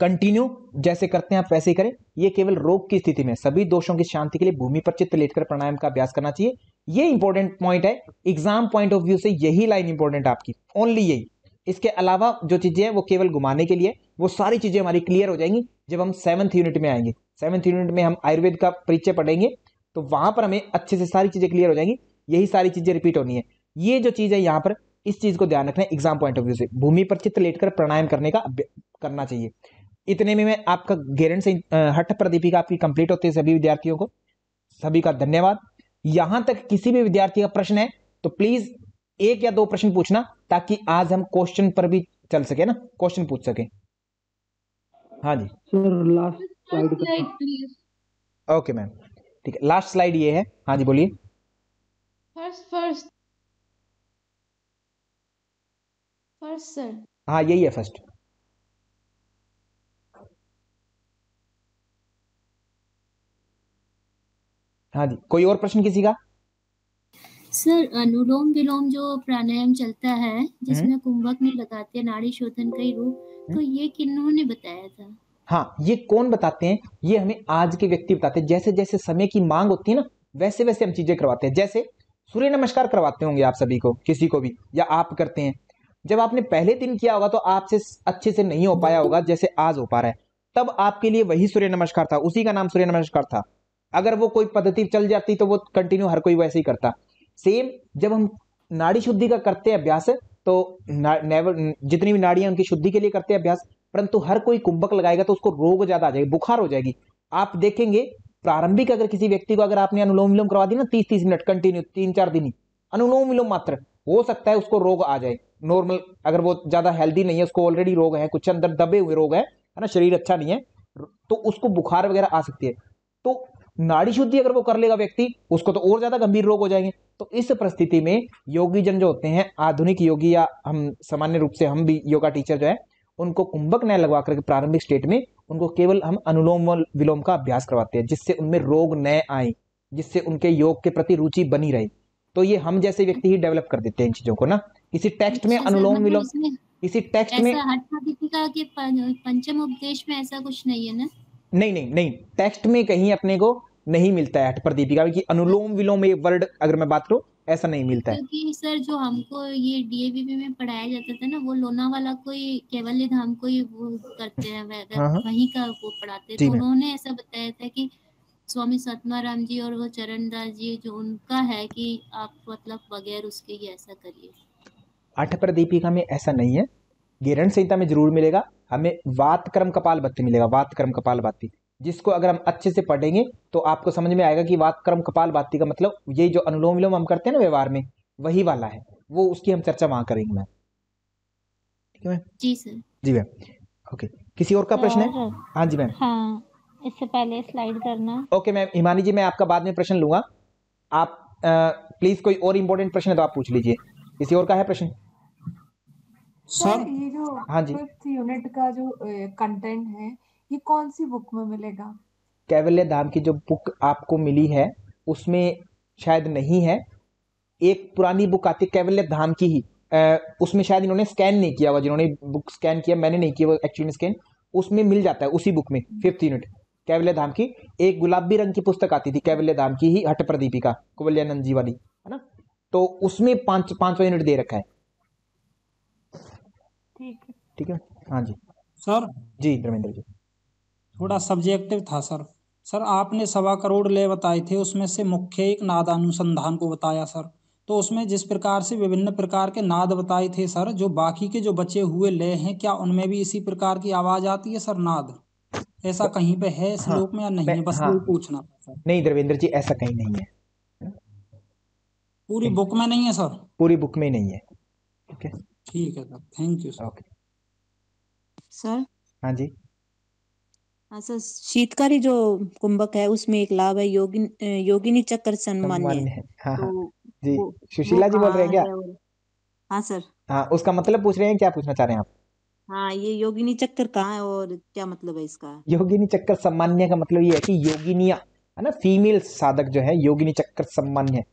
कंटिन्यू जैसे करते हैं आप वैसे ही करें ये केवल रोग की स्थिति में सभी दोषों की शांति के लिए भूमि पर चित्त लेटकर प्राणायाम का अभ्यास करना चाहिए ये इंपॉर्टेंट पॉइंट है एग्जाम पॉइंट ऑफ व्यू से यही लाइन इंपॉर्टेंट आपकी ओनली यही इसके अलावा जो चीजें हैं वो केवल घुमाने के लिए वो सारी चीजें हमारी क्लियर हो जाएंगी जब हम सेवंथ यूनिट में आएंगे सेवंथ यूनिट में हम आयुर्वेद का परिचय पढ़ेंगे तो वहां पर हमें अच्छे से सारी चीजें क्लियर हो जाएंगी यही सारी चीजें रिपीट होनी है ये जो चीज है यहाँ पर इस चीज को ध्यान रखना है एग्जाम पॉइंट ऑफ व्यू से भूमि पर चित्त लेटकर प्राणायाम करने का करना चाहिए इतने में मैं आपका गेरेंट से हट प्रदीपिका आपकी कंप्लीट होती है सभी विद्यार्थियों को सभी का धन्यवाद यहां तक किसी भी विद्यार्थी का प्रश्न है तो प्लीज एक या दो प्रश्न पूछना ताकि आज हम क्वेश्चन पर भी चल सके ना क्वेश्चन पूछ सके हाँ जी sir last slide okay ma'am ठीक है लास्ट स्लाइड ये है हाँ जी बोलिए फर्स्ट फर्स्ट फर्स्ट सर हाँ यही है फर्स्ट हाँ जी कोई और प्रश्न किसी का सर अनुलोम विलोम जो प्राणायाम चलता है जिसमें हम्म। कुंभक नहीं लगाते नाड़ी शोधन का ही रूप हम्म। तो ये किन्होंने बताया था हाँ ये कौन बताते हैं ये हमें आज के व्यक्ति बताते हैं जैसे जैसे समय की मांग होती है ना वैसे वैसे हम चीजें करवाते हैं जैसे सूर्य नमस्कार करवाते होंगे आप सभी को किसी को भी या आप करते हैं जब आपने पहले दिन किया होगा तो आपसे अच्छे से नहीं हो पाया होगा जैसे आज हो पा रहा है तब आपके लिए वही सूर्य नमस्कार था उसी का नाम सूर्य नमस्कार था अगर वो कोई पद्धति चल जाती तो वो कंटिन्यू हर कोई वैसे ही करता सेम जब हम नाड़ी शुद्धि का करते हैं अभ्यास तो नेवर जितनी भी नाड़ियां उनकी शुद्धि के लिए करते हैं अभ्यास परंतु हर कोई कुंभक लगाएगा तो उसको रोग ज्यादा आ जाएगी बुखार हो जाएगी आप देखेंगे प्रारंभिक अगर किसी व्यक्ति को अगर आपने अनुलोम विलोम करवा दी ना तीस तीस मिनट कंटिन्यू तीन चार दिन ही अनुलोम विलोम मात्र हो सकता है उसको रोग आ जाए नॉर्मल अगर वो ज्यादा हेल्दी नहीं है उसको ऑलरेडी रोग है कुछ अंदर दबे हुए रोग है ना शरीर अच्छा नहीं है तो उसको बुखार वगैरह आ सकती है तो नाड़ी शुद्धि अगर वो कर लेगा व्यक्ति उसको तो और ज्यादा गंभीर रोग हो जाएंगे तो इस परिस्थिति में योगी जन जो होते हैं आधुनिक योगी या हम सामान्य रूप से हम भी योगा टीचर जो है उनको कुंभक न लगवा करके प्रारंभिक स्टेट में उनको केवल हम अनुलोम विलोम का अभ्यास करवाते हैं जिससे उनमें रोग न आए जिससे उनके योग के प्रति रुचि बनी रहे तो ये हम जैसे व्यक्ति ही डेवलप कर देते हैं इन चीजों को ना किसी टेक्स्ट में अच्छा, अनुलोम मतलब विलोम किसी टेक्स्ट में पंचम उपदेश में ऐसा कुछ नहीं है ना नहीं नहीं नहीं टेक्स्ट में कहीं अपने को नहीं मिलता है हट पर दीपिका की अनुलोम विलोम ये वर्ड अगर मैं बात करूँ ऐसा नहीं मिलता है क्योंकि सर जो हमको ये डीएवीपी में पढ़ाया जाता था ना वो लोना वाला कोई केवल धाम को ही वो करते हैं हाँ, हाँ। वहीं का वो पढ़ाते हैं तो उन्होंने ऐसा बताया था कि स्वामी सतमाराम जी और वो चरण दास जी जो उनका है कि आप मतलब बगैर उसके ही ऐसा करिए आठ प्रदीपिका में ऐसा नहीं है गिरण संहिता में जरूर मिलेगा हमें वात क्रम कपाल बत्ती मिलेगा वात क्रम कपाल बत्ती जिसको अगर हम अच्छे से पढ़ेंगे तो आपको समझ में आएगा कि वाक्रम कपाल भाती का मतलब ये जो अनुलोम विलोम हम करते हैं ना व्यवहार में वही वाला है वो उसकी हम चर्चा वहां करेंगे मैम ठीक है ma'am ji sir ji ma'am okay किसी और का हाँ, प्रश्न है हाँ।, हाँ जी मैम हाँ इससे पहले स्लाइड करना ओके मैम हिमानी जी मैं आपका बाद में प्रश्न लूंगा आप प्लीज कोई और इम्पोर्टेंट प्रश्न है तो आप पूछ लीजिए किसी और का है प्रश्न सर ये जो हाँ जी यूनिट का जो कंटेंट है ये कौन सी बुक में मिलेगा कैवल्य धाम की जो बुक आपको मिली है उसमें शायद नहीं है एक पुरानी बुक आती है कैवल्य धाम की ही उसमें शायद इन्होंने स्कैन नहीं किया हुआ जिन्होंने बुक स्कैन किया मैंने नहीं किया वो एक्चुअली स्कैन उसमें मिल जाता है उसी बुक में फिफ्थ यूनिट कैवल्य धाम की एक गुलाबी रंग की पुस्तक आती थी कैवल्य धाम की ही हट प्रदीपिका कुवल्यानंद जी वाली है ना तो उसमें पांच पांचवा यूनिट दे रखा है ठीक है ठीक है हाँ जी सर जी धर्मेंद्र जी थोड़ा सब्जेक्टिव था सर सर आपने सवा करोड़ ले बताए थे उसमें से मुख्य एक नाद अनुसंधान को बताया सर तो उसमें जिस प्रकार से विभिन्न प्रकार के नाद बताए थे सर जो बाकी के जो बचे हुए लय हैं क्या उनमें भी इसी प्रकार की आवाज आती है सर नाद ऐसा कहीं पे है श्लोक हाँ, में या नहीं है बस हाँ, पूछना नहीं देवेंद्र जी ऐसा कहीं नहीं है पूरी बुक में नहीं है सर पूरी बुक में नहीं है ठीक है sir thank you sir okay sir हाँ जी हाँ सर शीतकारी जो कुंभक है उसमें एक लाभ है योगिन योगिनी चक्र सम्मान्य है हाँ, हाँ। तो जी सुशीला जी बोल रहे हैं क्या हाँ सर हाँ उसका मतलब पूछ रहे हैं क्या पूछना चाह रहे हैं आप हाँ ये योगिनी चक्कर कहाँ है और क्या मतलब है इसका योगिनी चक्कर सम्मान्य का मतलब ये है कि योगिनिया है ना फीमेल साधक जो है योगिनी चक्कर सम्मान्य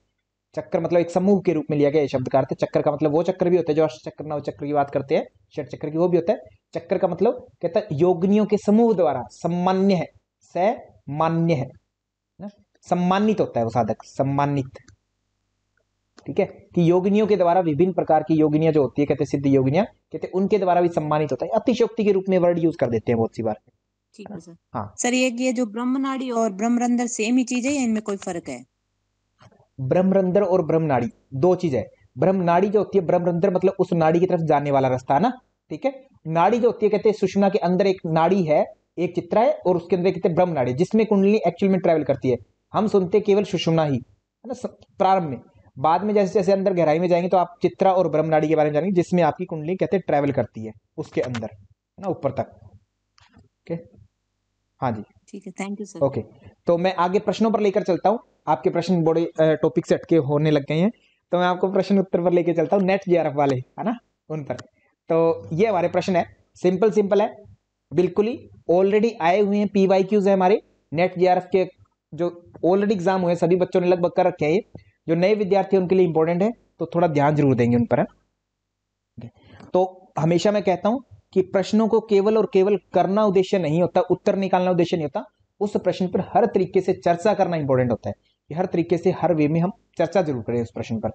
चक्कर मतलब एक समूह के रूप में लिया गया ये शब्द का अर्थ चक्कर का मतलब वो चक्र भी होता है जो अष्ट चक्र नव चक्र की बात करते हैं षट चक्र की वो भी होता है चक्कर का मतलब कहता है योगनियों के समूह द्वारा सम्मान्य है स मान्य है ना सम्मानित होता है वो साधक सम्मानित ठीक है कि योगिनियों के द्वारा विभिन्न प्रकार की योगिनियां जो होती है कहते सिद्ध योगिनियां कहते उनके द्वारा भी सम्मानित होता है अतिशोक्ति के रूप में वर्ड यूज कर देते हैं बहुत सी बार ठीक है सर हाँ सर ये जो ब्रह्मनाड़ी और ब्रह्मरंदर सेम ही चीज है या इनमें कोई फर्क है ब्रह्मरंध्र और ब्रह्म नाड़ी दो चीज है ब्रह्म नाड़ी जो होती है ब्रह्मरंध्र मतलब उस नाड़ी की तरफ जाने वाला रास्ता है ना ठीक है नाड़ी जो होती है कहते हैं सुषमा के अंदर एक नाड़ी है एक चित्रा है और उसके अंदर कहते हैं ब्रह्म नाड़ी जिसमें कुंडली एक्चुअल में ट्रेवल करती है हम सुनते केवल सुषमा ही है ना प्रारंभ में बाद में जैसे जैसे अंदर गहराई में जाएंगे तो आप चित्रा और ब्रह्म नाड़ी के बारे में जानेंगे जिसमें आपकी कुंडली कहते हैं ट्रेवल करती है उसके अंदर है ना ऊपर तक ओके हाँ जी ठीक है थैंक यू सर ओके तो मैं आगे प्रश्नों पर लेकर चलता हूँ आपके प्रश्न बड़े टॉपिक से अटके होने लग गए हैं तो मैं आपको प्रश्न उत्तर पर लेके चलता हूँ नेट जे वाले है ना उन पर तो ये हमारे प्रश्न है सिंपल सिंपल है बिल्कुल ही ऑलरेडी आए हुए हैं पी वाई क्यूज है हमारे नेट जे के जो ऑलरेडी एग्जाम हुए सभी बच्चों ने लगभग कर रखे हैं ये जो नए विद्यार्थी उनके लिए इंपॉर्टेंट है तो थोड़ा ध्यान जरूर देंगे उन पर है तो हमेशा मैं कहता हूँ कि प्रश्नों को केवल और केवल करना उद्देश्य नहीं होता उत्तर निकालना उद्देश्य नहीं होता उस प्रश्न पर हर तरीके से चर्चा करना इंपॉर्टेंट होता है हर तरीके से हर वे में हम चर्चा जरूर करें उस प्रश्न पर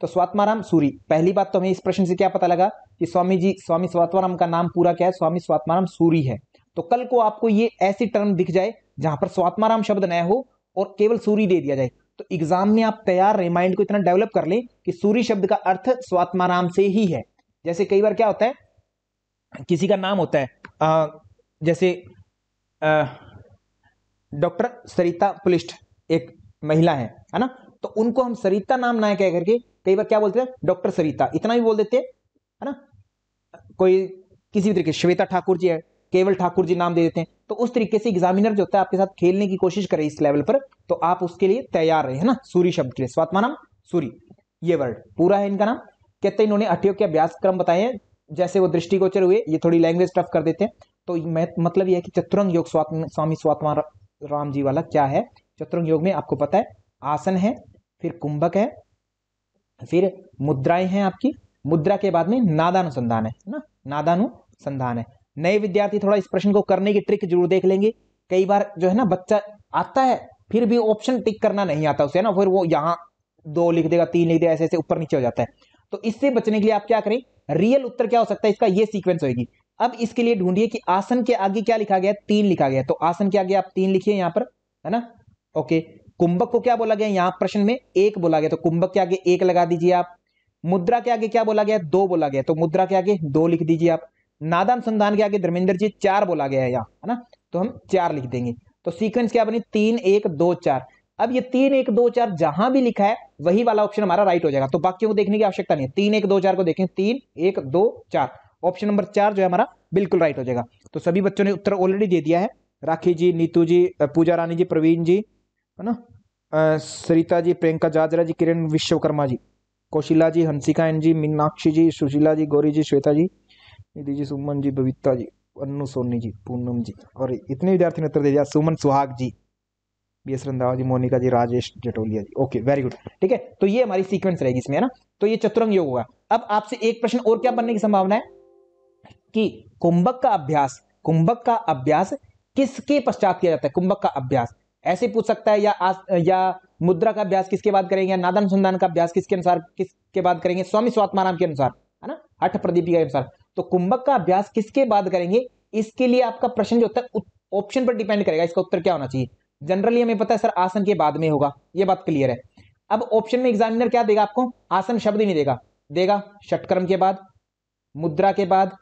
तो स्वात्माराम सूरी पहली बात तो हमें इस प्रश्न से क्या पता लगा कि स्वामी जी स्वामी स्वात्माराम का नाम पूरा क्या है स्वामी स्वात्माराम सूरी है तो कल को आपको ये ऐसी टर्म दिख जाए जहां पर स्वात्माराम शब्द नया हो और केवल सूरी दे दिया जाए तो एग्जाम में आप तैयार रहे माइंड को इतना डेवलप कर लें कि सूरी शब्द का अर्थ स्वात्माराम से ही है जैसे कई बार क्या होता है किसी का नाम होता है आ, जैसे डॉक्टर सरिता पुलिस्ट एक महिला है है ना तो उनको हम सरिता नाम ना कह करके कई बार क्या बोलते हैं डॉक्टर सरिता इतना भी बोल देते हैं है ना कोई किसी भी तरीके श्वेता ठाकुर जी है केवल ठाकुर जी नाम दे देते हैं तो उस तरीके से एग्जामिनर जो होता है आपके साथ खेलने की कोशिश करे इस लेवल पर तो आप उसके लिए तैयार रहे है ना सूरी शब्द के लिए स्वात्मा नाम सूरी ये वर्ड पूरा है इनका नाम कहते हैं इन्होंने अठियों के अभ्यास क्रम बताए हैं जैसे वो दृष्टिगोचर हुए ये थोड़ी लैंग्वेज टफ कर देते हैं तो मतलब यह है कि चतुरंग योग स्वामी स्वात्मा राम जी वाला क्या है चतुर्ंग योग में आपको पता है आसन है फिर कुंभक है फिर मुद्राएं हैं आपकी मुद्रा के बाद में नादानुसंधान है ना नादानुसंधान है नए विद्यार्थी थोड़ा इस प्रश्न को करने की ट्रिक जरूर देख लेंगे कई बार जो है ना बच्चा आता है फिर भी ऑप्शन टिक करना नहीं आता उसे ना फिर वो यहाँ दो लिख देगा तीन लिख देगा ऐसे ऐसे ऊपर नीचे हो जाता है तो इससे बचने के लिए आप क्या करें रियल उत्तर क्या हो सकता है इसका ये सीक्वेंस होगी अब इसके लिए ढूंढिए कि आसन के आगे क्या लिखा गया तीन लिखा गया तो आसन के आगे आप तीन लिखिए यहाँ पर है ना ओके कुंभक को क्या बोला गया यहां प्रश्न में एक बोला गया तो कुंभक के आगे एक लगा दीजिए आप मुद्रा के आगे क्या बोला गया दो बोला गया तो मुद्रा के आगे दो लिख दीजिए आप नादान संधान के आगे धर्मेंद्र जी चार बोला गया है यहाँ है ना तो हम चार लिख देंगे तो सीक्वेंस क्या बनी तीन एक दो चार अब ये तीन एक दो चार जहां भी लिखा है वही वाला ऑप्शन हमारा राइट हो जाएगा तो बाकी को देखने की आवश्यकता नहीं है तीन एक दो चार को देखें तीन एक दो चार ऑप्शन नंबर चार जो है हमारा बिल्कुल राइट हो जाएगा तो सभी बच्चों ने उत्तर ऑलरेडी दे दिया है राखी जी नीतू जी पूजा रानी जी प्रवीण जी है ना सरिता जी प्रियंका जाजरा जी किरण विश्वकर्मा जी कौशिला जी हंसिका एन जी मीनाक्षी जी सुशीला जी गौरी जी श्वेता जी निधि जी सुमन जी बबीता जी अन्नू सोनी जी पूनम जी और इतने विद्यार्थी ने उत्तर दे दिया Suman Suhag ji B S Randhawa ji Monika ji Rajesh Jatolia ji okay very good ठीक है तो ये हमारी सीक्वेंस रहेगी इसमें है ना तो ये चतुरंग योग होगा अब आपसे एक प्रश्न और क्या बनने की संभावना है कि कुंभक का अभ्यास कुंभक का अभ्यास किसके पश्चात किया जाता है कुंभक का अभ्यास ऐसे पूछ सकता है या या मुद्रा का अभ्यास किसके बाद करेंगे या नादानुसंधान का अभ्यास किसके अनुसार किसके बाद करेंगे स्वामी स्वात्माराम के अनुसार है ना हठ प्रदीपी के अनुसार तो कुंभक का अभ्यास किसके बाद करेंगे इसके लिए आपका प्रश्न जो होता है ऑप्शन पर डिपेंड करेगा इसका उत्तर क्या होना चाहिए जनरली हमें पता है सर आसन के बाद में होगा ये बात क्लियर है अब ऑप्शन में एग्जामिनर क्या देगा आपको आसन शब्द ही नहीं देगा देगा षटकर्म के बाद मुद्रा के बाद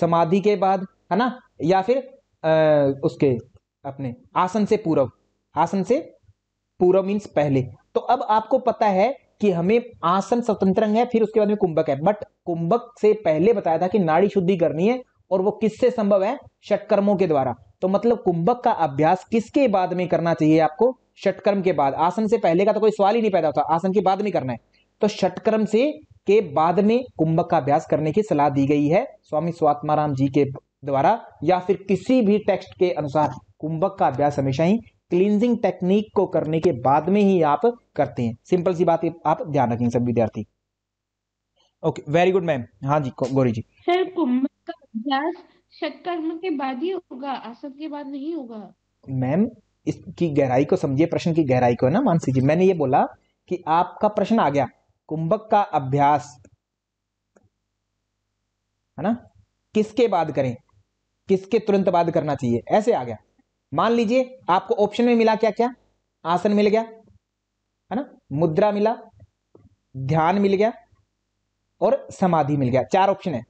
समाधि के बाद है ना या फिर आ, उसके अपने आसन से पूर्व आसन से पूर्व मीन्स पहले तो अब आपको पता है कि हमें आसन स्वतंत्र है फिर उसके बाद में कुंभक है बट कुंभक से पहले बताया था कि नाड़ी शुद्धि करनी है और वो किससे संभव है षटकर्मों के द्वारा तो मतलब कुंभक का अभ्यास किसके बाद में करना चाहिए आपको षटकर्म के बाद आसन से पहले का तो कोई सवाल ही नहीं पैदा होता आसन के बाद में करना है तो षटकर्म से के बाद में कुंभक का अभ्यास करने की सलाह दी गई है स्वामी स्वात्माराम जी के द्वारा या फिर किसी भी टेक्स्ट के अनुसार कुंभक का अभ्यास हमेशा ही क्लींजिंग टेक्निक को करने के बाद में ही आप करते हैं सिंपल सी बात आप ध्यान रखेंगे सब विद्यार्थी ओके वेरी गुड मैम हाँ जी गौरी जी सर कुंभ का अभ्यास षटकर्म के बाद ही होगा आसन के बाद नहीं होगा मैम इसकी गहराई को समझिए प्रश्न की गहराई को है ना मानसी जी मैंने ये बोला कि आपका प्रश्न आ गया कुंभक का अभ्यास है ना किसके बाद करें किसके तुरंत बाद करना चाहिए ऐसे आ गया मान लीजिए आपको ऑप्शन में मिला क्या क्या आसन मिल गया है ना मुद्रा मिला ध्यान मिल गया और समाधि मिल गया चार ऑप्शन है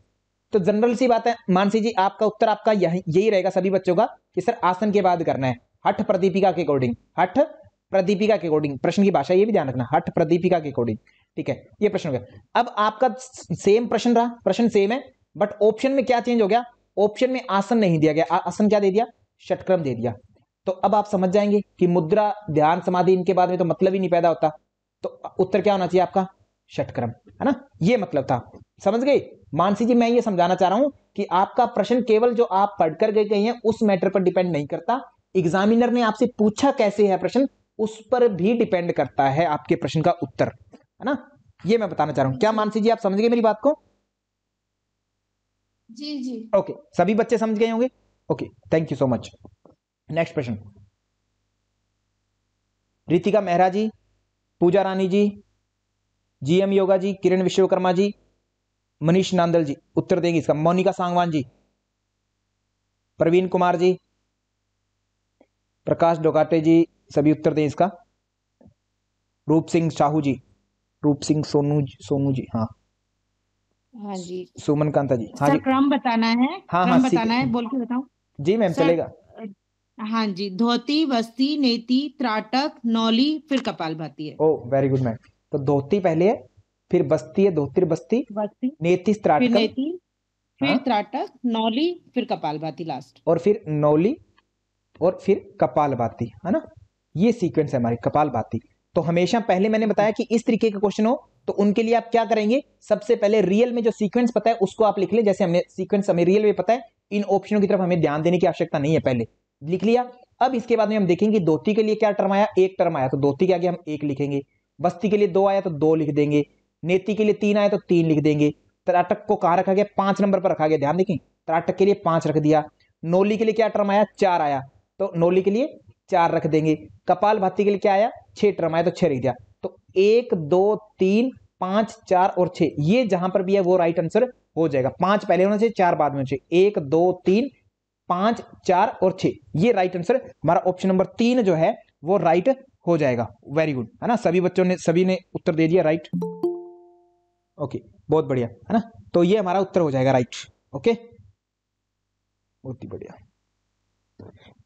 तो जनरल सी बात है मानसी जी आपका उत्तर आपका यही रहेगा सभी बच्चों का कि सर आसन के बाद करना है हठ प्रदीपिका के अकॉर्डिंग हठ प्रदीपिका के अकॉर्डिंग प्रश्न की भाषा ये भी ध्यान रखना हठ प्रदीपिका के अकॉर्डिंग ठीक है ये प्रश्न हो गया अब आपका सेम प्रश्न रहा प्रश्न सेम है बट ऑप्शन में क्या चेंज हो गया ऑप्शन में आसन नहीं दिया गया आसन क्या दे दिया षटक्रम दे दिया तो अब आप समझ जाएंगे कि मुद्रा ध्यान समाधि इनके बाद में तो मतलब ही नहीं पैदा होता तो उत्तर क्या होना चाहिए आपका षटक्रम है ना ये मतलब था समझ गए मानसी जी मैं ये समझाना चाह रहा हूं कि आपका प्रश्न केवल जो आप पढ़कर गए गए हैं उस मैटर पर डिपेंड नहीं करता एग्जामिनर ने आपसे पूछा कैसे है प्रश्न उस पर भी डिपेंड करता है आपके प्रश्न का उत्तर है ना ये मैं बताना चाह रहा हूं क्या मानसी जी आप समझ गए मेरी बात को जी जी ओके सभी बच्चे समझ गए होंगे okay thank you so much next प्रश्न रितिका मेहरा जी पूजा रानी जी जीएम योगा जी किरण विश्वकर्मा जी मनीष नांदल जी उत्तर देंगे इसका मोनिका सांगवान जी प्रवीण कुमार जी प्रकाश डोकाटे जी सभी उत्तर दें इसका रूप सिंह साहू जी रूप सिंह सोनू सोनू जी हाँ हाँ जी सुमन कांता जी हाँ जी क्रम बताना है हाँ, हाँ क्रम हाँ, बताना है बोल के बताओ जी मैम चलेगा हाँ जी धोती वस्ती नेति त्राटक नौली फिर कपाल भाती है ओ वेरी गुड मैम तो धोती पहले है फिर बस्ती है धोती बस्ती बस्ती नेति त्राटक फिर नेति हाँ। फिर त्राटक नौली फिर कपाल भाती लास्ट और फिर नौली और फिर कपाल भाती है ना ये सीक्वेंस है हमारी कपाल भाती तो हमेशा पहले मैंने बताया कि इस तरीके का क्वेश्चन हो तो उनके लिए आप क्या करेंगे सबसे पहले रियल में जो सीक्वेंस पता है उसको आप लिख लें जैसे हमें सीक्वेंस हमें रियल में पता है इन ऑप्शनों की तरफ हमें ध्यान देने की आवश्यकता नहीं है पहले लिख लिया अब इसके बाद में हम देखेंगे दोती के लिए क्या टर्म आया एक टर्म आया तो दोती के आगे हम एक लिखेंगे बस्ती के लिए दो आया तो दो लिख देंगे नेति के लिए तीन आया तो तीन लिख देंगे त्राटक को कहाँ रखा गया पांच नंबर पर रखा गया ध्यान देखें त्राटक के लिए पांच रख दिया नोली के लिए क्या टर्म आया चार आया तो नोली के लिए चार रख देंगे कपाल भाती के लिए क्या आया छह टर्म आया तो छह लिख दिया एक दो तीन पांच चार और छह ये जहां पर भी है वो राइट आंसर हो जाएगा पांच पहले होना चाहिए चार बाद में चाहिए एक दो तीन पांच चार और छह ये राइट आंसर हमारा ऑप्शन नंबर तीन जो है वो राइट हो जाएगा वेरी गुड है ना सभी बच्चों ने सभी ने उत्तर दे दिया राइट ओके बहुत बढ़िया है ना तो ये हमारा उत्तर हो जाएगा राइट ओके बहुत ही बढ़िया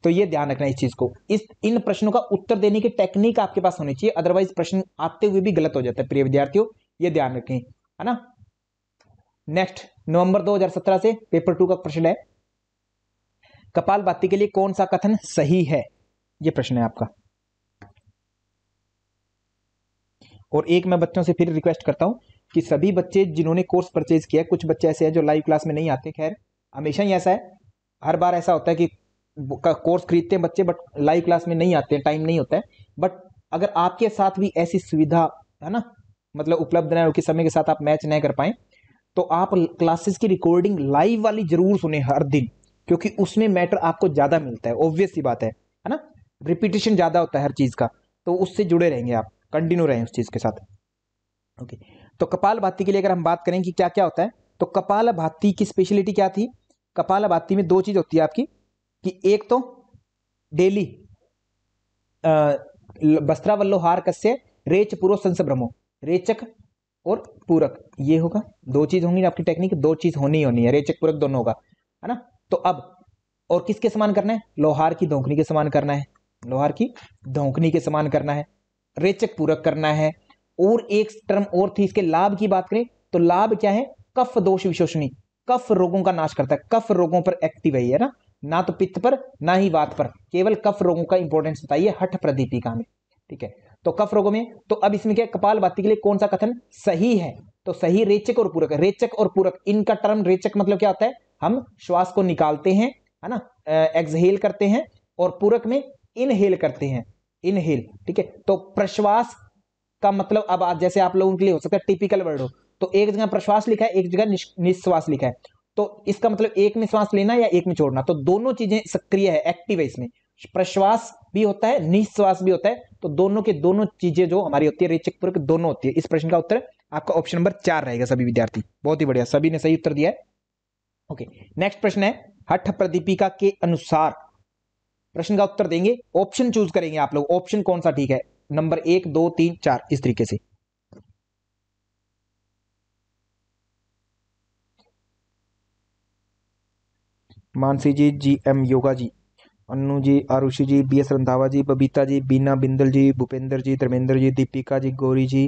तो ये ध्यान रखना इस चीज को इस इन प्रश्नों का उत्तर देने की टेक्निक आपके पास होनी चाहिए अदरवाइज प्रश्न आते हुए भी गलत हो जाता है प्रिय विद्यार्थियों ये ध्यान रखें है ना नेक्स्ट नवंबर 2017 से पेपर टू का प्रश्न है कपाल बाती के लिए कौन सा कथन सही है ये प्रश्न है आपका और एक मैं बच्चों से फिर रिक्वेस्ट करता हूं कि सभी बच्चे जिन्होंने कोर्स परचेज किया कुछ बच्चे ऐसे हैं जो लाइव क्लास में नहीं आते खैर हमेशा ही ऐसा है हर बार ऐसा होता है कि का कोर्स खरीदते हैं बच्चे बट लाइव क्लास में नहीं आते हैं टाइम नहीं होता है बट अगर आपके साथ भी ऐसी सुविधा है ना मतलब उपलब्ध ना हो कि समय के साथ आप मैच नहीं कर पाएँ तो आप क्लासेस की रिकॉर्डिंग लाइव वाली जरूर सुने हर दिन क्योंकि उसमें मैटर आपको ज़्यादा मिलता है ऑब्वियस सी बात है है ना रिपीटेशन ज़्यादा होता है हर चीज़ का तो उससे जुड़े रहेंगे आप कंटिन्यू रहें उस चीज़ के साथ ओके तो कपाल भाती के लिए अगर हम बात करें कि क्या क्या होता है तो कपाल भाती की स्पेशलिटी क्या थी कपाल भाती में दो चीज़ होती है आपकी कि एक तो डेली हार कस्य रेच पूर्व संसभ्रमो रेचक और पूरक ये होगा दो चीज होंगी आपकी टेक्निक दो चीज होनी होनी है रेचक पूरक दोनों होगा है ना तो अब और किसके समान करना है लोहार की धोखनी के समान करना है लोहार की धोखनी के समान करना है रेचक पूरक करना है और एक टर्म और थी इसके लाभ की बात करें तो लाभ क्या है कफ दोष विशोषणी कफ रोगों का नाश करता है कफ रोगों पर एक्टिव है ना ना तो पित्त पर ना ही वात पर केवल कफ रोगों का इंपॉर्टेंस बताइए हठ प्रदीपिका में ठीक है तो कफ रोगों में तो अब इसमें क्या कपाल भाती के लिए कौन सा कथन सही है तो सही रेचक और पूरक रेचक और पूरक इनका टर्म रेचक मतलब क्या होता है हम श्वास को निकालते हैं है ना एक्सहेल करते हैं और पूरक में इनहेल करते हैं इनहेल ठीक है तो प्रश्वास का मतलब अब जैसे आप लोगों के लिए हो सकता है टिपिकल वर्ड हो तो एक जगह प्रश्वास लिखा है एक जगह निश्वास लिखा है तो इसका मतलब एक में श्वास लेना या एक में छोड़ना तो दोनों चीजें सक्रिय है एक्टिव है इसमें प्रश्वास भी होता है निश्वास भी होता है तो दोनों के दोनों चीजें जो हमारी होती है रेचक पूर्वक दोनों होती है इस प्रश्न का उत्तर आपका ऑप्शन नंबर चार रहेगा सभी विद्यार्थी बहुत ही बढ़िया सभी ने सही उत्तर दिया है ओके नेक्स्ट प्रश्न है हठ प्रदीपिका के अनुसार प्रश्न का उत्तर देंगे ऑप्शन चूज करेंगे आप लोग ऑप्शन कौन सा ठीक है नंबर एक दो तीन चार इस तरीके से Mansi ji G M Yoga ji Annu ji Arushi ji B S Randhawa ji Babita ji Bina Bindal ji Bhupendra ji Dharmendra ji Deepika ji Gauri ji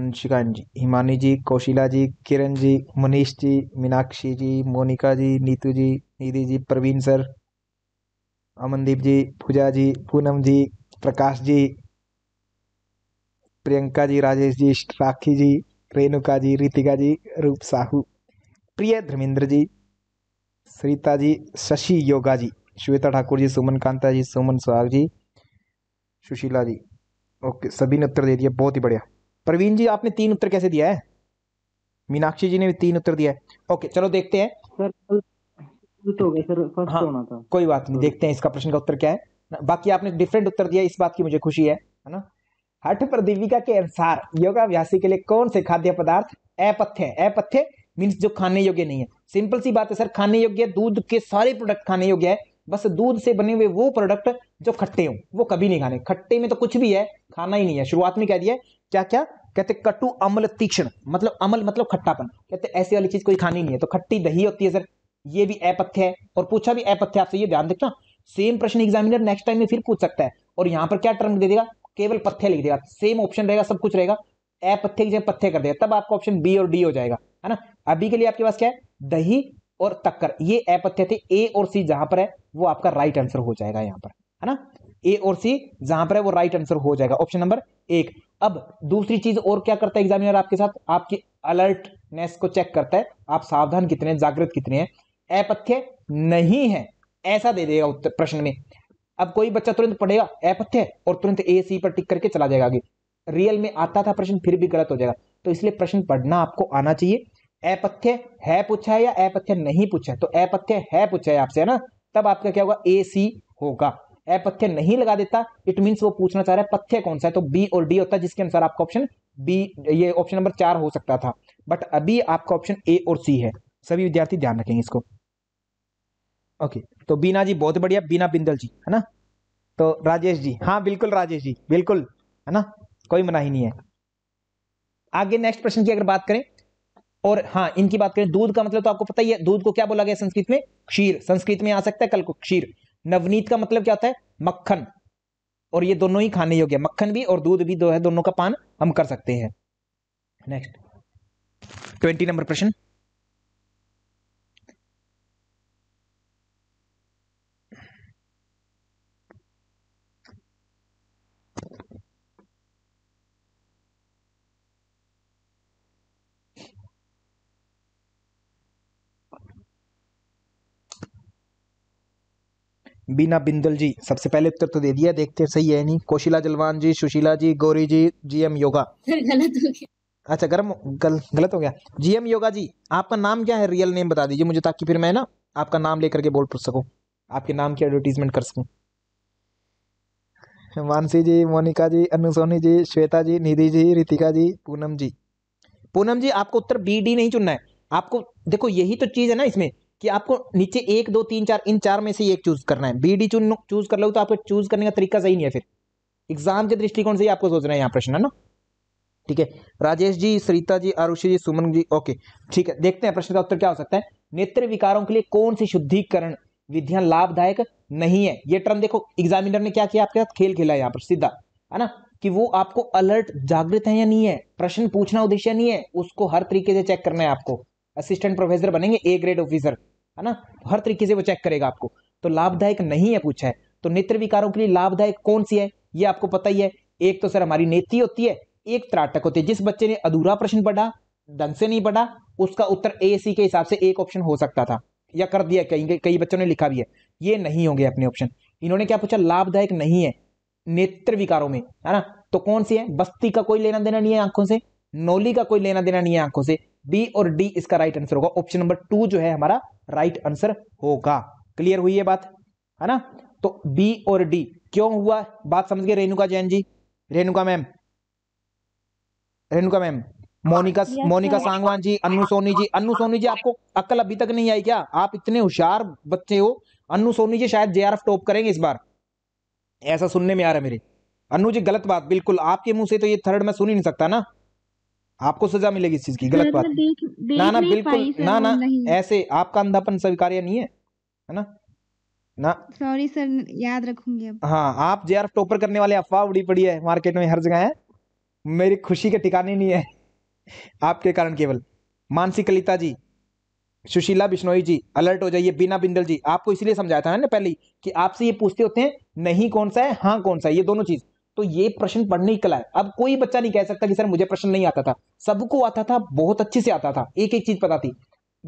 Anshika ji Himani ji Kaushila ji Kiran ji Manish ji Meenakshi ji Monika ji Neetu ji Nidhi ji Praveen sir Amandeep ji Pooja ji Poonam ji Prakash ji Priyanka ji Rajesh ji Rakhi ji Renuka ji Ritika ji रूप साहू प्रिय धर्मेंद्र जी सरिता जी शशि योगा जी श्वेता ठाकुर जी सुमन कांता जी सुमन सुहाग जी सुशीला जी ओके सभी ने उत्तर दे दिया बहुत ही बढ़िया प्रवीण जी आपने तीन उत्तर कैसे दिया है मीनाक्षी जी ने भी तीन उत्तर दिया है ओके चलो देखते हैं सर तो सर फर्स्ट हाँ, होना था कोई बात नहीं देखते हैं इसका प्रश्न का उत्तर क्या है बाकी आपने डिफरेंट उत्तर दिया इस बात की मुझे खुशी है है ना हठ पर दीपिका के अनुसार योगाभ्यासी के लिए कौन से खाद्य पदार्थ अपथ्य अपथ्य मीन्स जो खाने योग्य नहीं है सिंपल सी बात है सर खाने योग्य दूध के सारे प्रोडक्ट खाने योग्य है बस दूध से बने हुए वो प्रोडक्ट जो खट्टे हो वो कभी नहीं खाने खट्टे में तो कुछ भी है खाना ही नहीं है शुरुआत में कह दिया क्या क्या कहते कटु अमल तीक्ष्ण मतलब अमल मतलब खट्टापन कहते ऐसी वाली चीज कोई खानी नहीं है तो खट्टी दही होती है सर ये भी अपथ्य है और पूछा भी अपथ्य आपसे ये ध्यान देखना सेम प्रश्न एग्जामिनर नेक्स्ट टाइम में फिर पूछ सकता है और यहाँ पर क्या टर्म दे देगा केवल पथ्य लिख देगा सेम ऑप्शन रहेगा सब कुछ रहेगा अपथ्य पथ्य कर देगा तब आपका ऑप्शन बी और डी हो जाएगा है ना अभी के लिए आपके पास क्या है दही और तक्कर ये अपथ्य थे ए और सी जहां पर है वो आपका राइट आंसर हो जाएगा यहाँ पर है ना ए और सी जहां पर है वो राइट आंसर हो जाएगा ऑप्शन नंबर एक अब दूसरी चीज और क्या करता है एग्जामिनर आपके साथ आपकी अलर्टनेस को चेक करता है आप सावधान कितने जागृत कितने हैं अपथ्य नहीं है ऐसा दे देगा उत्तर प्रश्न में अब कोई बच्चा तुरंत पढ़ेगा अपथ्य और तुरंत ए सी पर टिक करके चला जाएगा आगे रियल में आता था प्रश्न फिर भी गलत हो जाएगा तो इसलिए प्रश्न पढ़ना आपको आना चाहिए अपथ्य है पूछा है या अपथ्य नहीं पूछा है तो अपथ्य है पूछा है आपसे है ना तब आपका क्या होगा ए सी होगा अपथ्य नहीं लगा देता इट मीन्स वो पूछना चाह रहा है पथ्य कौन सा है तो बी और डी होता है जिसके अनुसार आपका ऑप्शन बी ये ऑप्शन नंबर चार हो सकता था बट अभी आपका ऑप्शन ए और सी है सभी विद्यार्थी ध्यान रखेंगे इसको ओके तो बीना जी बहुत बढ़िया बीना बिंदल जी है ना तो राजेश जी हाँ बिल्कुल राजेश जी बिल्कुल है ना कोई मनाही नहीं है आगे नेक्स्ट प्रश्न की अगर बात करें और हाँ इनकी बात करें दूध का मतलब तो आपको पता ही है दूध को क्या बोला गया संस्कृत में क्षीर संस्कृत में आ सकता है कल को क्षीर नवनीत का मतलब क्या होता है मक्खन और ये दोनों ही खाने योग्य मक्खन भी और दूध भी दो है दोनों का पान हम कर सकते हैं नेक्स्ट ट्वेंटी नंबर प्रश्न बीना बिंदल जी सबसे पहले उत्तर तो दे दिया देखते हैं सही है नहीं कोशिला जलवान जी सुशीला जी गौरी जी एम योगा अच्छा गर्म गल, गलत हो गया जी एम योगा जी आपका नाम क्या है रियल नेम बता दीजिए मुझे ताकि फिर मैं ना आपका नाम लेकर के बोल पूछ सकूँ आपके नाम की एडवर्टीजमेंट कर सकूँ मानसी जी मोनिका जी अनु सोनी जी श्वेता जी निधि जी रितिका जी पूनम जी पूनम जी आपको उत्तर बी डी नहीं चुनना है आपको देखो यही तो चीज़ है ना इसमें कि आपको नीचे एक दो तीन चार इन चार में से एक चूज करना है बी डी चुन चूज कर लो तो आपको चूज करने का तरीका सही नहीं है फिर एग्जाम के दृष्टिकोण से ही आपको सोचना है यहाँ प्रश्न है ना ठीक है राजेश जी सरिता जी आरुषि जी सुमन जी ओके ठीक है देखते हैं प्रश्न का उत्तर क्या हो सकता है नेत्र विकारों के लिए कौन सी शुद्धिकरण विधियां लाभदायक नहीं है ये टर्म देखो एग्जामिनर ने क्या किया आपके साथ खेल खेला यहाँ पर सीधा है ना कि वो आपको अलर्ट जागृत है या नहीं है प्रश्न पूछना उद्देश्य नहीं है उसको हर तरीके से चेक करना है आपको असिस्टेंट प्रोफेसर बनेंगे ए ग्रेड ऑफिसर है ना हर तरीके से वो चेक करेगा आपको तो लाभदायक नहीं है पूछा है तो नेत्र विकारों के लिए लाभदायक कौन सी है ये आपको पता ही है एक तो सर हमारी नेति होती है एक त्राटक होती है जिस बच्चे ने अधूरा प्रश्न पढ़ा ढंग से नहीं पढ़ा उसका उत्तर ए सी के हिसाब से एक ऑप्शन हो सकता था या कर दिया कहीं कई बच्चों ने लिखा भी है ये नहीं होंगे अपने ऑप्शन इन्होंने क्या पूछा लाभदायक नहीं है नेत्र विकारों में है ना तो कौन सी है बस्ती का कोई लेना देना नहीं है आंखों से नौली का कोई लेना देना नहीं है आंखों से बी और डी इसका राइट आंसर होगा ऑप्शन नंबर टू जो है हमारा राइट आंसर होगा क्लियर हुई है बात है ना तो बी और डी क्यों हुआ बात समझ गए रेणुका जैन जी रेणुका मैम रेणुका मैम मोनिका मोनिका सांगवान जी अनु सोनी जी अनु सोनी जी आपको अक्ल अभी तक नहीं आई क्या आप इतने होशियार बच्चे हो अनु सोनी जी शायद जेआरएफ टॉप करेंगे इस बार ऐसा सुनने में आ रहा है मेरे अनु जी गलत बात बिल्कुल आपके मुंह से तो ये थर्ड मैं सुन ही नहीं सकता ना आपको सजा मिलेगी इस चीज की गलत तो बात ना ना बिल्कुल ना ना ऐसे आपका अंधापन स्वीकार्य नहीं है है ना ना सॉरी सर याद रखूंगी अब हाँ आप जे टॉपर करने वाले अफवाह उड़ी पड़ी है मार्केट में हर जगह है मेरी खुशी के ठिकाने नहीं है आपके कारण केवल मानसी कलिता जी सुशीला बिश्नोई जी अलर्ट हो जाइए बीना बिंदल जी आपको इसलिए समझाया था ना पहले कि आपसे ये पूछते होते हैं नहीं कौन सा है हाँ कौन सा है ये दोनों चीज़ तो ये प्रश्न पढ़ने ही कला है अब कोई बच्चा नहीं कह सकता कि सर मुझे प्रश्न नहीं आता था सबको आता था बहुत अच्छे से आता था एक एक चीज पता थी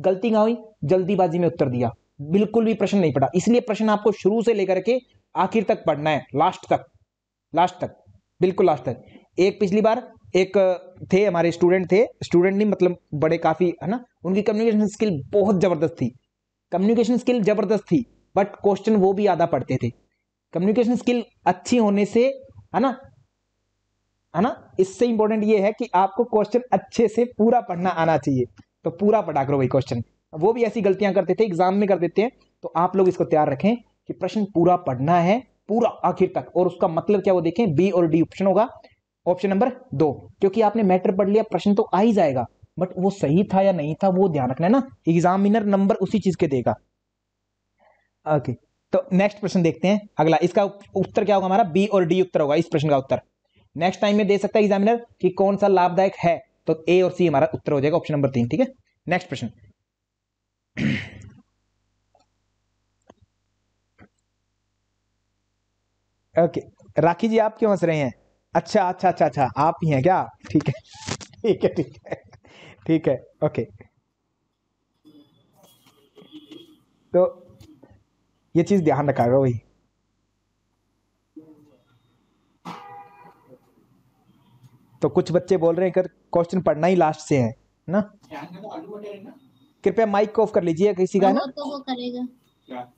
गलती ना हुई जल्दीबाजी में उत्तर दिया बिल्कुल भी प्रश्न नहीं पढ़ा इसलिए प्रश्न आपको शुरू से लेकर के आखिर तक पढ़ना है लास्ट तक लास्ट तक बिल्कुल लास्ट तक एक पिछली बार एक थे हमारे स्टूडेंट थे स्टूडेंट नहीं मतलब बड़े काफ़ी है ना उनकी कम्युनिकेशन स्किल बहुत ज़बरदस्त थी कम्युनिकेशन स्किल ज़बरदस्त थी बट क्वेश्चन वो भी आधा पढ़ते थे कम्युनिकेशन स्किल अच्छी होने से है ना है ना इससे इंपॉर्टेंट ये है कि आपको क्वेश्चन अच्छे से पूरा पढ़ना आना चाहिए तो पूरा पढ़ा करो भाई क्वेश्चन वो भी ऐसी गलतियां करते थे एग्जाम में कर देते हैं तो आप लोग इसको तैयार रखें कि प्रश्न पूरा पढ़ना है पूरा आखिर तक और उसका मतलब क्या वो देखें बी और डी ऑप्शन होगा ऑप्शन नंबर दो क्योंकि आपने मैटर पढ़ लिया प्रश्न तो आ ही जाएगा बट वो सही था या नहीं था वो ध्यान रखना है ना एग्जामिनर नंबर उसी चीज के देगा ओके okay. तो नेक्स्ट प्रश्न देखते हैं अगला इसका उत्तर क्या होगा हमारा बी और डी उत्तर होगा इस प्रश्न का उत्तर नेक्स्ट टाइम में दे सकता है एग्जामिनर कि कौन सा लाभदायक है तो ए और सी हमारा उत्तर हो जाएगा ऑप्शन नंबर तीन ठीक है नेक्स्ट प्रश्न ओके राखी जी आप क्यों हंस रहे हैं अच्छा अच्छा अच्छा अच्छा आप ही हैं क्या ठीक है ठीक है ठीक है ठीक है ओके तो ये चीज़ ध्यान रखा गया भाई तो कुछ बच्चे बोल रहे हैं कर क्वेश्चन पढ़ना ही लास्ट से है ना कृपया माइक को ऑफ कर लीजिए किसी का ना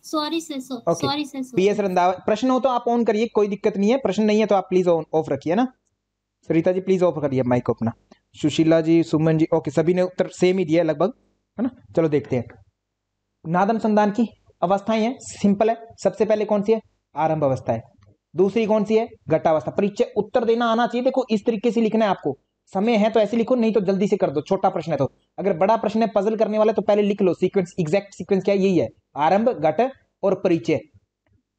sorry sir sorry sir P Randhawa प्रश्न हो तो आप ऑन करिए कोई दिक्कत नहीं है प्रश्न नहीं है तो आप प्लीज ऑफ रखिए ना रीता जी प्लीज ऑफ करिए माइक को अपना सुशीला जी सुमन जी ओके सभी ने उत्तर सेम ही दिया लगभग है ना चलो देखते हैं नाद अनुसंधान की अवस्थाएं हैं सिंपल है सबसे पहले कौन सी है आरंभ अवस्था है दूसरी कौन सी है घटावस्था परिचय उत्तर देना आना चाहिए देखो इस तरीके से लिखना है आपको समय है तो ऐसे लिखो नहीं तो जल्दी से कर दो छोटा प्रश्न है तो अगर बड़ा प्रश्न है पजल करने वाला तो पहले लिख लो सीक्वेंस एग्जैक्ट सीक्वेंस क्या यही है आरंभ घट और परिचय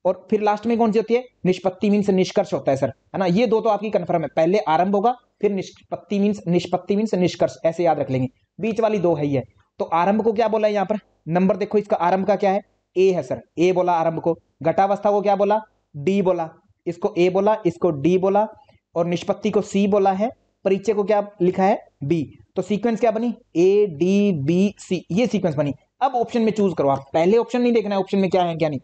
और फिर लास्ट में कौन सी होती है निष्पत्ति मीन्स निष्कर्ष होता है सर है ना ये दो तो आपकी कन्फर्म है पहले आरंभ होगा फिर निष्पत्ति मीन्स निष्पत्ति मीन्स निष्कर्ष ऐसे याद रख लेंगे बीच वाली दो है ही है तो आरंभ को क्या बोला है यहाँ पर नंबर देखो इसका आरंभ का क्या है ए है सर ए बोला आरंभ को घटावस्था को क्या बोला डी बोला इसको ए बोला इसको डी बोला और निष्पत्ति को सी बोला है परिचय को क्या लिखा है बी तो सीक्वेंस क्या बनी ए डी बी सी ये सीक्वेंस बनी अब ऑप्शन में चूज करो आप पहले ऑप्शन नहीं देखना है ऑप्शन में क्या है क्या नहीं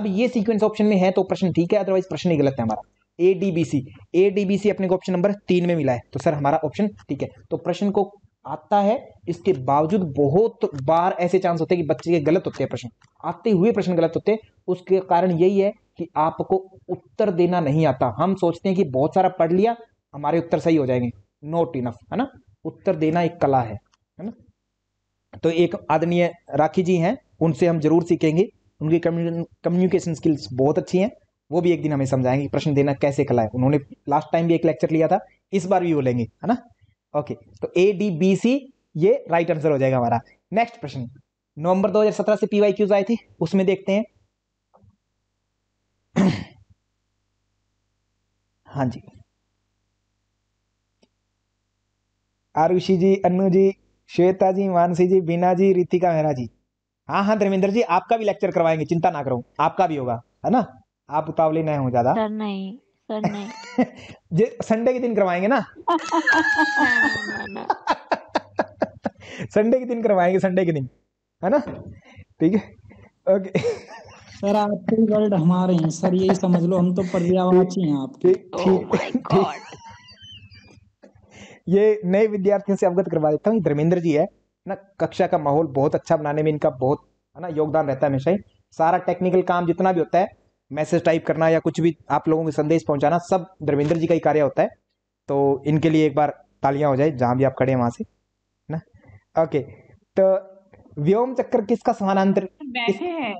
अब ये सीक्वेंस ऑप्शन में है तो प्रश्न ठीक है अदरवाइज प्रश्न ही गलत है हमारा A D B C A D B C अपने को ऑप्शन नंबर तीन में मिला है तो सर हमारा ऑप्शन ठीक है तो प्रश्न को आता है इसके बावजूद बहुत बार ऐसे चांस होते हैं कि बच्चे के गलत होते हैं प्रश्न आते हुए प्रश्न गलत होते हैं उसके कारण यही है कि आपको उत्तर देना नहीं आता हम सोचते हैं कि बहुत सारा पढ़ लिया हमारे उत्तर सही हो जाएंगे नोट इनफ है ना उत्तर देना एक कला है है ना तो एक आदरणीय राखी जी हैं उनसे हम जरूर सीखेंगे उनकी कम्युनिकेशन स्किल्स बहुत अच्छी हैं वो भी एक दिन हमें समझाएंगे प्रश्न देना कैसे कला है उन्होंने लास्ट टाइम भी एक लेक्चर लिया था इस बार भी बोलेंगे है ना ओके तो ए डी बी सी ये राइट आंसर हो जाएगा हमारा नेक्स्ट प्रश्न नवंबर 2017 से पीवाई क्यूज आए थे उसमें देखते हैं हाँ जी आरुषि जी अन्नू जी श्वेता जी मानसी जी बीना जी रितिका मेहरा जी हाँ हाँ धर्मेंद्र जी आपका भी लेक्चर करवाएंगे चिंता ना करो आपका भी होगा है ना आप उतावले नहीं हो ज्यादा नहीं सर नहीं संडे के दिन करवाएंगे ना संडे के दिन करवाएंगे संडे के दिन है ना ठीक है ओके सर आपके वर्ड हमारे हैं सर यही समझ लो हम तो पर्यावाची हैं आपके ठीक oh ये नए विद्यार्थियों से अवगत करवा देता हूँ धर्मेंद्र जी है ना कक्षा का माहौल बहुत अच्छा बनाने में इनका बहुत है ना योगदान रहता है हमेशा ही सारा टेक्निकल काम जितना भी होता है मैसेज टाइप करना या कुछ भी आप लोगों को संदेश पहुंचाना सब धर्मेंद्र जी का ही कार्य होता है तो इनके लिए एक बार तालियां हो जाए जहां भी आप खड़े हैं वहाँ से ना ओके तो व्योम चक्र किसका समानांतर बैठे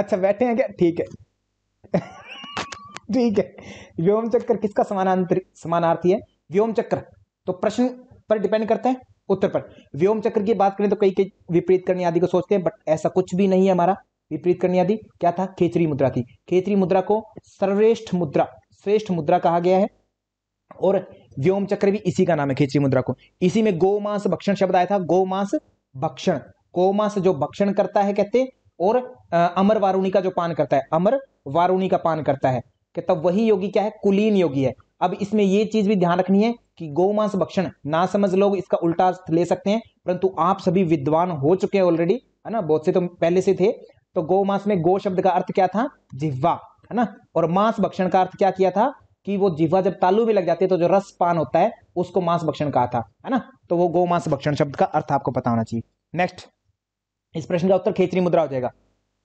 अच्छा बैठे हैं क्या ठीक है ठीक है व्योम चक्र किसका समानांतर समानार्थी है व्योम चक्र तो प्रश्न पर डिपेंड करते हैं उत्तर पर व्योम चक्र की बात करें तो कई कई विपरीत करने आदि को सोचते हैं बट ऐसा कुछ भी नहीं है हमारा विपरीत करने आदि क्या था खेचरी मुद्रा थी खेचरी मुद्रा को सर्वेष्ठ मुद्रा श्रेष्ठ मुद्रा कहा गया है और व्योम चक्र भी इसी का नाम है खेचरी मुद्रा को इसी में गोमांस भक्षण शब्द आया था गोमांस भक्षण गोमांस जो भक्षण करता है कहते और अमर वारुणी का जो पान करता है अमर वारुणी का पान करता है कहता वही योगी क्या है कुलीन योगी है अब इसमें यह चीज भी ध्यान रखनी है कि गोमांस भक्षण ना समझ लोग इसका उल्टा ले सकते हैं परंतु आप सभी विद्वान हो चुके हैं ऑलरेडी है ना बहुत से तो पहले से थे तो गो मास में गो शब्द का अर्थ क्या था जिह्वा है ना और मांस भक्षण का अर्थ क्या किया था कि वो जिह्वा जब तालू में लग जाती है तो जो रस पान होता है उसको मांस भक्षण कहा था है ना तो वो गो मांस भक्षण शब्द का अर्थ आपको पता होना चाहिए नेक्स्ट इस प्रश्न का उत्तर खेचरी मुद्रा हो जाएगा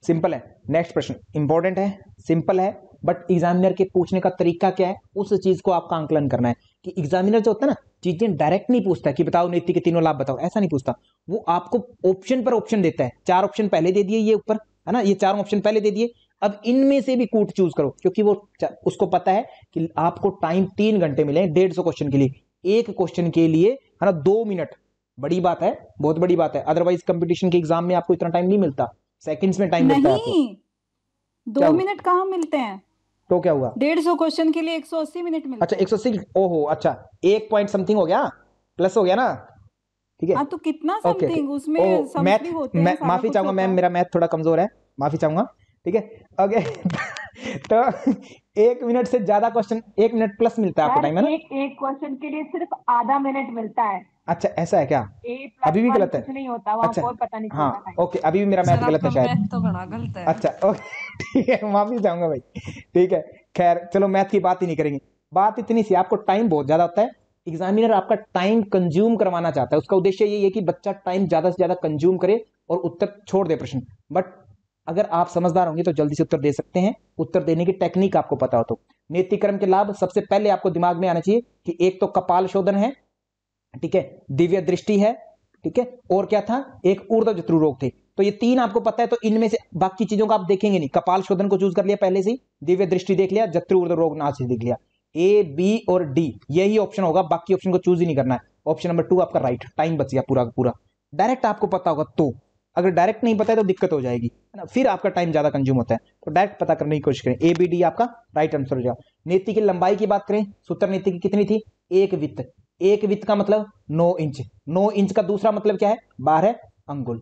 सिंपल है नेक्स्ट प्रश्न इंपॉर्टेंट है सिंपल है बट एग्जामिनर के पूछने का तरीका क्या है उस चीज को आपका आंकलन करना है कि एग्जामिनर जो होता है ना चीजें डायरेक्ट नहीं पूछता कि बताओ नीति के तीनों लाभ बताओ ऐसा नहीं पूछता वो आपको ऑप्शन पर ऑप्शन देता है चार ऑप्शन पहले दे दिए ये ऊपर है ना ये चार ऑप्शन पहले दे दिए अब इनमें से भी कूट चूज करो क्योंकि वो उसको पता है कि आपको टाइम तीन घंटे मिले डेढ़ सौ क्वेश्चन के लिए एक क्वेश्चन के लिए है ना दो मिनट बड़ी बात है बहुत बड़ी बात है अदरवाइज कंपटीशन के एग्जाम में आपको इतना टाइम नहीं मिलता सेकंड्स में टाइम मिलता है दो मिनट कहाँ मिलते हैं तो क्या हुआ डेढ़ सौ क्वेश्चन के लिए एक सौ अस्सी मिनट में अच्छा एक सौ अस्सी ओहो अच्छा एक पॉइंट समथिंग हो गया प्लस हो गया ना ठीक है हाँ, तो कितना समथिंग उसमें ओ, मैथ माफी चाहूंगा मैम मेरा मैथ थोड़ा कमजोर है माफी चाहूंगा ठीक है ओके तो एक मिनट से ज्यादा क्वेश्चन एक मिनट प्लस मिलता है आपको टाइम है ना एक क्वेश्चन के लिए सिर्फ आधा मिनट मिलता है अच्छा ऐसा है क्या अभी भी गलत है नहीं होता अच्छा, पता नहीं हाँ ओके अभी भी मेरा मैथ गलत है शायद तो गलत है अच्छा ओके ठीक है माफी चाहूंगा भाई ठीक है खैर चलो मैथ की बात ही नहीं करेंगे बात इतनी सी आपको टाइम बहुत ज्यादा होता है एग्जामिनर आपका टाइम कंज्यूम करवाना चाहता है उसका उद्देश्य ये है कि बच्चा टाइम ज्यादा से ज्यादा कंज्यूम करे और उत्तर छोड़ दे प्रश्न बट अगर आप समझदार होंगे तो जल्दी से उत्तर दे सकते हैं उत्तर देने की टेक्निक आपको पता हो तो नेतिक्रम के लाभ सबसे पहले आपको दिमाग में आना चाहिए कि एक तो कपाल शोधन है ठीक है दिव्य दृष्टि है ठीक है और क्या था एक ऊर्जा जत्रु रोग थे तो ये तीन आपको पता है तो इनमें से बाकी चीजों का आप देखेंगे नहीं कपाल शोधन को चूज कर लिया पहले से दिव्य दृष्टि देख लिया जत्रु ऊर्जा रोग नाश देख लिया ए बी और डी यही ऑप्शन होगा बाकी ऑप्शन को चूज ही नहीं करना है ऑप्शन नंबर टू आपका राइट टाइम बच गया पूरा पूरा डायरेक्ट आपको पता होगा तो अगर डायरेक्ट नहीं पता है तो दिक्कत हो जाएगी है ना फिर आपका टाइम ज्यादा कंज्यूम होता है तो डायरेक्ट पता करने की कोशिश करें ए बी डी आपका राइट आंसर हो जाएगा नीति की लंबाई की बात करें सूत्र नीति की कितनी थी एक वित्त एक वित्त का मतलब नौ इंच नौ इंच का दूसरा मतलब क्या है बारह अंगुल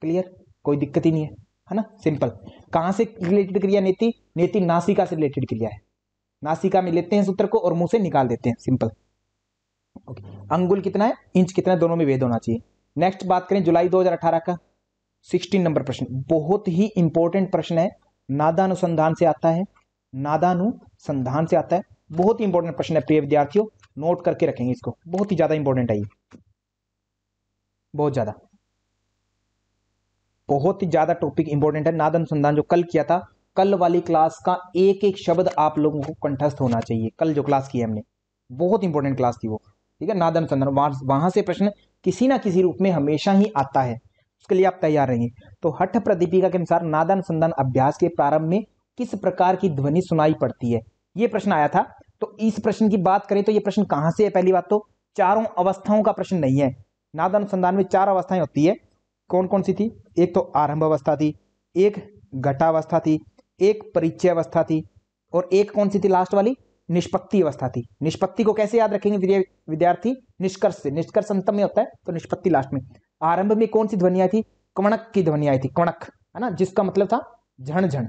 क्लियर कोई दिक्कत ही नहीं है है ना सिंपल कहां से रिलेटेड क्रिया नेति नेति नासिका से रिलेटेड क्रिया है नासिका में लेते हैं सूत्र को और मुंह से निकाल देते हैं सिंपल ओके अंगुल कितना है इंच कितना है दोनों में वेद होना चाहिए नेक्स्ट बात करें जुलाई 2018 का 16 नंबर प्रश्न बहुत ही इंपॉर्टेंट प्रश्न है नादानुसंधान से आता है नादानुसंधान से आता है बहुत ही इंपॉर्टेंट प्रश्न है प्रिय विद्यार्थियों नोट करके रखेंगे इसको बहुत ही ज़्यादा इंपॉर्टेंट है ये बहुत ज़्यादा बहुत ही ज़्यादा टॉपिक इंपॉर्टेंट है नाद अनुसंधान जो कल किया था कल वाली क्लास का एक एक शब्द आप लोगों को कंठस्थ होना चाहिए कल जो क्लास की हमने बहुत इंपॉर्टेंट क्लास थी वो ठीक है नाद अनुसंधान वहां से प्रश्न किसी ना किसी रूप में हमेशा ही आता है उसके लिए आप तैयार रहेंगे तो हठ प्रदीपिका के अनुसार नाद अनुसंधान अभ्यास के प्रारंभ में किस प्रकार की ध्वनि सुनाई पड़ती है ये प्रश्न आया था तो इस प्रश्न की बात करें तो ये प्रश्न कहाँ से है पहली बात तो चारों अवस्थाओं का प्रश्न नहीं है नाद अनुसंधान में चार अवस्थाएं होती है कौन कौन सी थी एक तो आरंभ अवस्था थी एक घटावस्था थी एक परिचय अवस्था थी और एक कौन सी थी लास्ट वाली निष्पत्ति अवस्था थी निष्पत्ति को कैसे याद रखेंगे विद्यार्थी निष्कर्ष से निष्कर्ष अंतम में होता है तो निष्पत्ति लास्ट में आरंभ में कौन सी ध्वनि आई थी कणक की ध्वनि आई थी कणक है ना जिसका मतलब था झण झण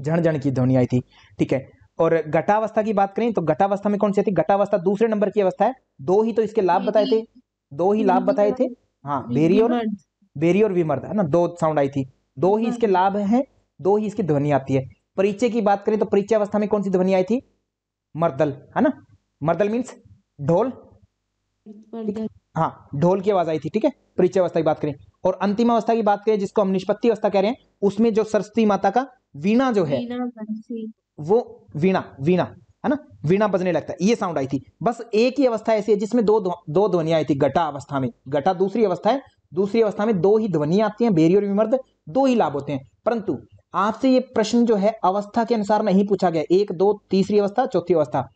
झण झण की ध्वनि आई थी ठीक है और घटावस्था की बात करें तो घटावस्था में कौन सी थी घटावस्था दूसरे नंबर की अवस्था है दो ही तो इसके लाभ बताए थे दो ही लाभ बताए थे हाँ बेरी और बेरी और विमर्द है ना दो साउंड आई थी दो ही हाँ। इसके लाभ है दो ही इसकी ध्वनि आती है परिचय की बात करें तो परिचय अवस्था में कौन सी ध्वनि आई थी मर्दल है ना मर्दल मीन्स ढोल हाँ ढोल की आवाज आई थी ठीक है परिचय अवस्था की बात करें और अंतिम अवस्था की बात करें जिसको हम निष्पत्ति अवस्था कह रहे हैं उसमें जो सरस्वती माता का वीणा जो है वो वीणा वीणा है ना वीणा बजने लगता है ये साउंड आई थी बस एक ही अवस्था ऐसी है जिसमें दो दो ध्वनियां आई थी गटा अवस्था में गटा दूसरी अवस्था है दूसरी अवस्था में दो ही ध्वनियां आती हैं बेरी और विमर्द दो ही लाभ होते हैं परंतु आपसे ये प्रश्न जो है अवस्था के अनुसार नहीं पूछा गया एक दो तीसरी अवस्था चौथी अवस्था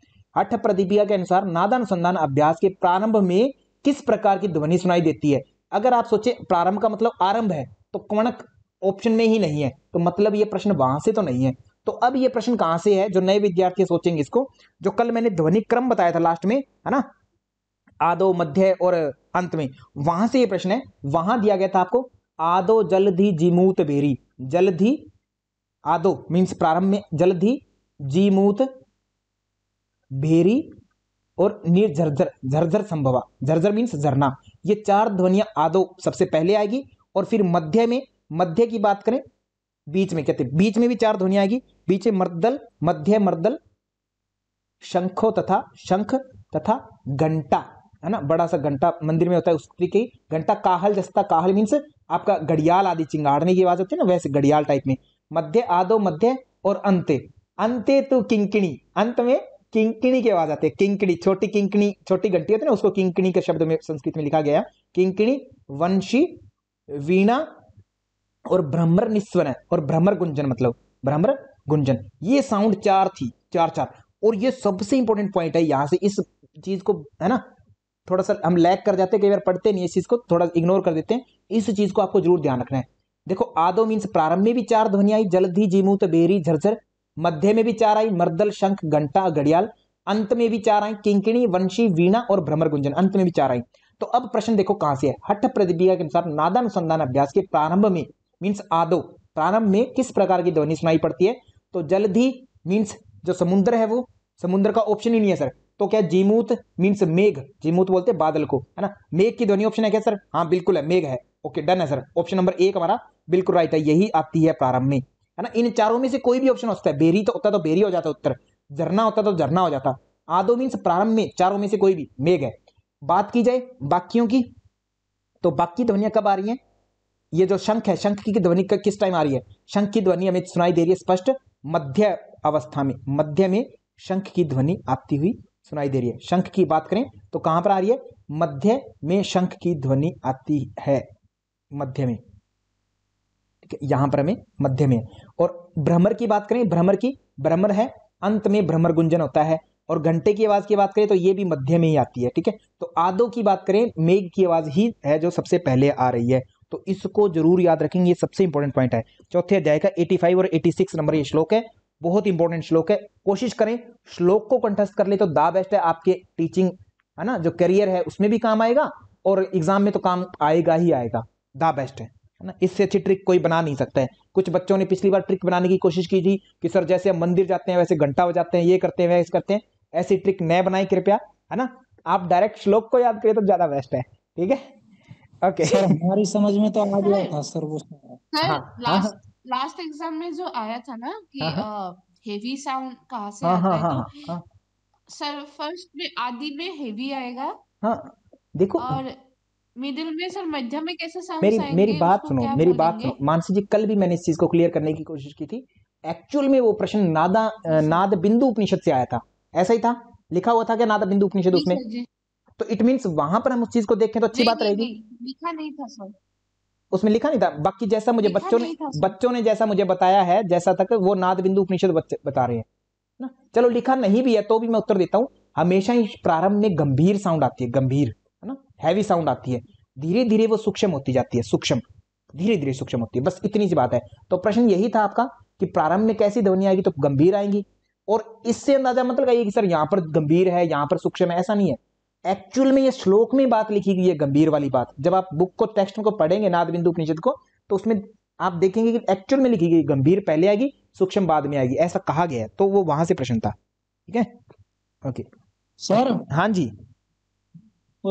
अठ प्रदीपिया के अनुसार नादानुसंधान अभ्यास के प्रारंभ में किस प्रकार की ध्वनि सुनाई देती है अगर आप सोचे प्रारंभ का मतलब आरंभ है तो कणक ऑप्शन में ही नहीं है तो मतलब ये प्रश्न वहां से तो नहीं है तो अब ये प्रश्न कहां से है जो नए विद्यार्थी सोचेंगे इसको जो कल मैंने ध्वनि क्रम बताया था लास्ट में है ना आदो मध्य और अंत में वहां से ये प्रश्न है वहां दिया गया था आपको आदो जलधि जीमूत भेरी जलधि आदो मीन्स प्रारंभ में जलधि जीमूत भेरी और निर्झरझर झरझर संभवा झरझर मीन्स झरना ये चार ध्वनिया आदो सबसे पहले आएगी और फिर मध्य में मध्य की बात करें बीच में कहते बीच में भी चार ध्वनिया आएगी बीच में मर्दल मध्य मर्दल शंखो तथा शंख तथा घंटा है ना बड़ा सा घंटा मंदिर में होता है उस तरीके घंटा काहल जस्ता काहल मीन्स आपका घड़ियाल आदि चिंगाड़ने की आवाज होती है ना वैसे घड़ियाल टाइप में मध्य आदो मध्य और अंत अंत तो किंकिणी अंत में किंकिणी की आवाज आती है किंकिणी छोटी किंकिणी छोटी घंटी होती है ना उसको किंकिणी के शब्द में संस्कृत में लिखा गया किंकिणी वंशी वीणा और भ्रमर निस्वर है और भ्रमर गुंजन मतलब भ्रमर गुंजन ये साउंड चार थी चार चार और ये सबसे इंपॉर्टेंट पॉइंट है यहाँ से इस चीज को है ना थोड़ा सा हम लैग कर जाते हैं कई बार पढ़ते नहीं इस चीज को थोड़ा इग्नोर कर देते हैं इस चीज को आपको जरूर ध्यान रखना है देखो आदो मीन्स प्रारंभ में भी चार ध्वनिया आई ही जीमूत बेरी झरझर मध्य में भी चार आई मर्दल शंख घंटा घड़ियाल अंत में भी चार आई किंकिणी वंशी वीणा और भ्रमर गुंजन अंत में भी चार आई तो अब प्रश्न देखो कहां से है हठ प्रतिबिया के अनुसार नादानुसंधान अभ्यास के प्रारंभ में मीन्स आदो प्रारंभ में किस प्रकार की ध्वनि सुनाई पड़ती है तो जलधि मीन्स जो समुद्र है वो समुद्र का ऑप्शन ही नहीं है सर तो क्या जीमूत मीन्स मेघ जीमूत बोलते हैं बादल को है ना मेघ की ध्वनि ऑप्शन है क्या सर हाँ बिल्कुल है मेघ है ओके डन है सर ऑप्शन नंबर एक हमारा बिल्कुल राइट है यही आती है प्रारंभ में है ना इन चारों में से कोई भी ऑप्शन होता है बेरी तो होता तो बेरी हो जाता उत्तर झरना होता तो झरना हो जाता आदो मीन्स प्रारंभ में चारों में से कोई भी मेघ है बात की जाए बाकियों की तो बाकी ध्वनियां कब आ रही हैं ये जो शंख है शंख की ध्वनि किस टाइम आ रही है शंख की ध्वनि हमें सुनाई दे रही है स्पष्ट मध्य अवस्था में मध्य में शंख की ध्वनि आती हुई सुनाई दे रही है शंख की बात करें तो कहां पर आ रही है मध्य में शंख की ध्वनि आती है मध्य में यहां पर हमें मध्य में और भ्रमर की बात करें भ्रमर की भ्रमर है अंत में भ्रमर गुंजन होता है और घंटे की आवाज की बात करें तो ये भी मध्य में ही आती है ठीक है तो आदो की बात करें मेघ की आवाज ही है जो सबसे पहले आ रही है तो इसको जरूर याद रखेंगे ये सबसे इंपॉर्टेंट पॉइंट है चौथे अध्याय का 85 और 86 नंबर ये श्लोक है बहुत इंपॉर्टेंट श्लोक है कोशिश करें श्लोक को कंठस्थ कर ले तो दा बेस्ट है आपके टीचिंग है ना जो करियर है उसमें भी काम आएगा और एग्जाम में तो काम आएगा ही आएगा दा बेस्ट है ना इससे अच्छी ट्रिक कोई बना नहीं सकता है कुछ बच्चों ने पिछली बार ट्रिक बनाने की कोशिश की थी कि सर जैसे हम मंदिर जाते हैं वैसे घंटा बजाते हैं ये करते हैं वैसे करते हैं ऐसी ट्रिक न बनाए कृपया है ना आप डायरेक्ट श्लोक को याद करिए तो ज़्यादा बेस्ट है ठीक है ओके सर हमारी समझ में तो आ गया था सर वो सर लास्ट लास्ट एग्जाम में जो आया था ना कि हेवी हाँ, साउंड हाँ। कहाँ से हाँ, आता है तो सर फर्स्ट में आदि में हेवी आएगा हाँ देखो और मिडिल में सर मध्यम में कैसे साउंड मेरी मेरी बात सुनो मेरी बात सुनो मानसी जी कल भी मैंने इस चीज को क्लियर करने की कोशिश की थी एक्चुअल में वो प्रश्न नादा नाद बिंदु उपनिषद से आया था ऐसा ही था लिखा हुआ था क्या नादा बिंदु उपनिषद उसमें तो इट मीन वहां पर हम उस चीज को देखें तो अच्छी बात रहेगी लिखा नहीं था सर उसमें लिखा नहीं था बाकी जैसा मुझे बच्चों ने बच्चों ने जैसा मुझे बताया है जैसा तक वो नाद बिंदु उपनिषद बता रहे हैं ना चलो लिखा नहीं भी है तो भी मैं उत्तर देता हूँ हमेशा ही प्रारंभ में गंभीर साउंड आती है गंभीर है ना हैवी साउंड आती है धीरे धीरे वो सूक्ष्म होती जाती है सूक्ष्म धीरे धीरे सूक्ष्म होती है बस इतनी सी बात है तो प्रश्न यही था आपका कि प्रारंभ में कैसी ध्वनि आएगी तो गंभीर आएंगी और इससे अंदाजा मतलब कि सर यहाँ पर गंभीर है यहाँ पर सूक्ष्म है ऐसा नहीं है एक्चुअल में ये श्लोक में बात लिखी गई है गंभीर वाली बात जब आप बुक को टेक्स्ट को पढ़ेंगे नाद बिंदु उपनिषद को तो उसमें आप देखेंगे कि एक्चुअल में लिखी गई गंभीर पहले आएगी सूक्ष्म बाद में आएगी ऐसा कहा गया है तो वो वहां से प्रश्न था ठीक है ओके सर हाँ जी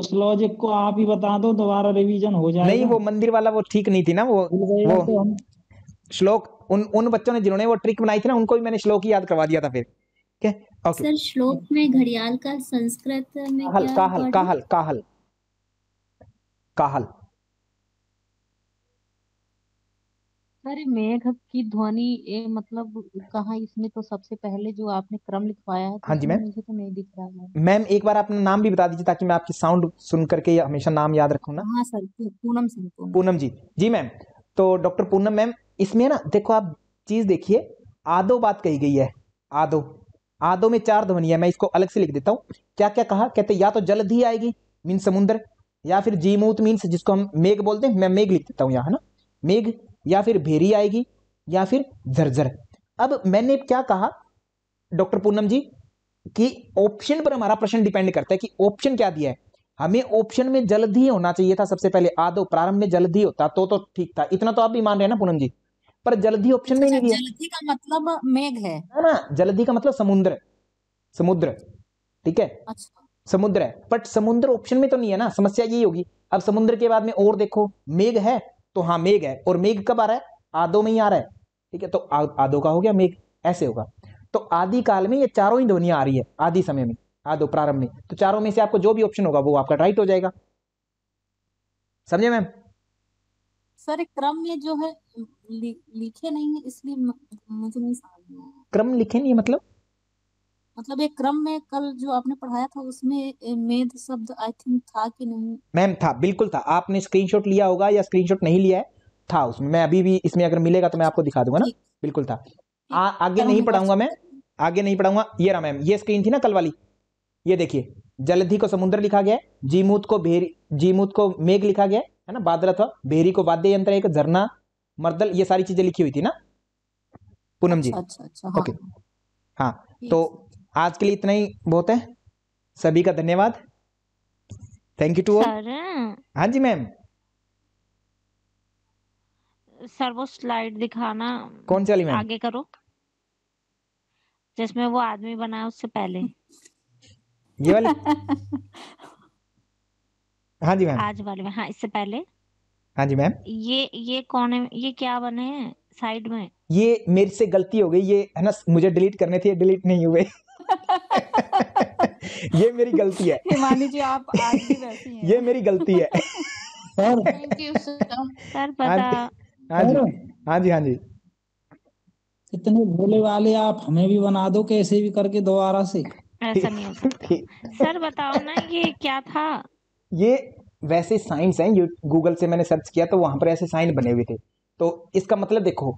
उस लॉजिक को आप ही बता दो दोबारा रिवीजन हो जाए नहीं वो मंदिर वाला वो ठीक नहीं थी ना वो वो तो श्लोक उन उन बच्चों ने जिन्होंने वो ट्रिक बनाई थी ना उनको भी मैंने श्लोक ही याद करवा दिया था फिर ठीक है ओके सर श्लोक में घड़ियाल का संस्कृत में काहल क्या काहल, काहल काहल काहल सर मेघ की ध्वनि ए मतलब कहा इसमें तो सबसे पहले जो आपने क्रम लिखवाया है तो हाँ जी मैम मुझे तो नहीं दिख रहा है मैम एक बार आपने नाम भी बता दीजिए ताकि मैं आपकी साउंड सुन करके हमेशा नाम याद रखूँ ना हाँ सर पूनम सिंह पूनम जी जी मैम तो डॉक्टर पूनम मैम इसमें ना देखो आप चीज देखिए आदो बात कही गई है आदो आदो में चार ध्वनिया मैं इसको अलग से लिख देता हूँ क्या क्या कहा कहते या तो ही आएगी मीन समुद्र या फिर जीमूत मीन्स जिसको हम मेघ बोलते हैं मैं मेघ लिख देता हूँ यहाँ ना मेघ या फिर भेरी आएगी या फिर झरझर अब मैंने क्या कहा डॉक्टर पूनम जी कि ऑप्शन पर हमारा प्रश्न डिपेंड करता है कि ऑप्शन क्या दिया है हमें ऑप्शन में जल्द ही होना चाहिए था सबसे पहले आदो प्रारंभ में जल्द ही होता तो तो ठीक था इतना तो आप भी मान रहे हैं ना पूनम जी पर जलधि ऑप्शन में अच्छा, नहीं है जलधि का मतलब मेघ है ना ना जलधि का मतलब समुद्र समुद्र ठीक है अच्छा समुद्र है बट समुद्र ऑप्शन में तो नहीं है ना समस्या यही होगी अब समुद्र के बाद में और देखो मेघ है तो हाँ मेघ है और मेघ कब आ रहा है आदो में ही आ रहा है ठीक है तो आदो का हो गया मेघ ऐसे होगा तो आदि काल में ये चारों ही ध्वनिया आ रही है आदि समय में आदो प्रारंभ में तो चारों में से आपको जो भी ऑप्शन होगा वो आपका राइट हो जाएगा समझे मैम सर क्रम में जो है लि, लिखे नहीं है इसलिए मुझे नहीं समझ में क्रम लिखे नहीं मतलब मतलब एक क्रम में कल जो आपने पढ़ाया था उसमें मेध शब्द आई थिंक था कि नहीं मैम था बिल्कुल था आपने स्क्रीनशॉट लिया होगा या स्क्रीनशॉट नहीं लिया है था उसमें मैं अभी भी इसमें अगर मिलेगा तो मैं आपको दिखा दूंगा ना बिल्कुल था आ, आगे नहीं पढ़ाऊंगा मैं आगे नहीं पढ़ाऊंगा ये रहा मैम ये स्क्रीन थी ना कल वाली ये देखिए जलधि को समुद्र लिखा गया जीमूत को भेरी जीमूत को मेघ लिखा गया है ना बादल अथवा बेरी को वाद्य यंत्र एक झरना मर्दल ये सारी चीजें लिखी हुई थी ना पूनम जी अच्छा अच्छा हाँ, ओके हाँ तो आज के लिए इतना ही बहुत है सभी का धन्यवाद थैंक यू टू ऑल हाँ जी मैम सर वो स्लाइड दिखाना कौन सी वाली मैम आगे करो जिसमें वो आदमी बना उससे पहले ये वाली हाँ जी मैम आज वाले में हाँ इससे पहले हाँ जी मैम ये ये कौन है ये क्या बने हैं साइड में ये मेरे से गलती हो गई ये है ना मुझे डिलीट करने थे डिलीट नहीं हुए ये मेरी गलती है जी आप आज भी वैसी हैं ये मेरी गलती है सर हाँ पता हाँ जी हाँ जी हाँ जी इतने भोले वाले आप हमें भी बना दो कैसे भी करके दोबारा से ऐसा नहीं हो सकता सर बताओ ना ये क्या था ये वैसे साइंस हैं यू गूगल से मैंने सर्च किया तो वहां पर ऐसे साइन बने हुए थे तो इसका मतलब देखो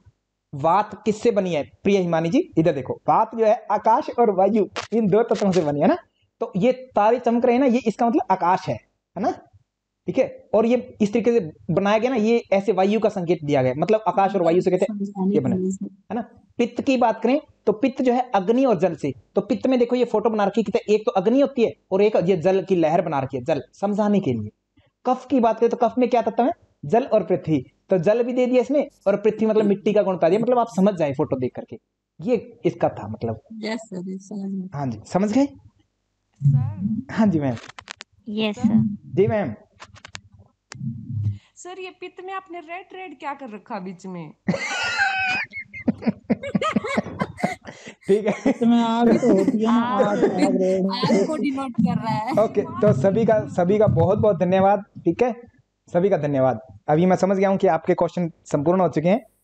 वात किससे बनी है प्रिय हिमानी जी इधर देखो वात जो है आकाश और वायु इन दो तत्वों से बनी है ना तो ये तारे चमक रहे हैं ना ये इसका मतलब आकाश है है ना ठीक है और ये इस तरीके से बनाया गया ना ये ऐसे वायु का संकेत दिया गया मतलब आकाश और वायु से कहते ये है ना पित्त की बात करें तो पित्त जो है अग्नि और जल से तो पित्त में देखो ये फोटो बना रखी कितने एक तो अग्नि होती है और एक ये जल की लहर बना रखी है जल समझाने के लिए कफ की बात करें तो कफ में क्या तत्व है जल और पृथ्वी तो जल भी दे दिया इसमें और पृथ्वी मतलब मिट्टी का गुण बता दिया मतलब आप समझ जाए फोटो देख करके ये इसका था मतलब हाँ जी समझ गए हाँ जी ma'am yes ji ma'am sir ये पित्त में आपने रेड रेड क्या कर रखा बीच में ठीक है इसमें आग तो होती है आग, आग, आग को डिनोट कर रहा है ओके तो सभी का सभी का बहुत बहुत धन्यवाद ठीक है सभी का धन्यवाद अभी मैं समझ गया हूँ कि आपके क्वेश्चन संपूर्ण हो चुके हैं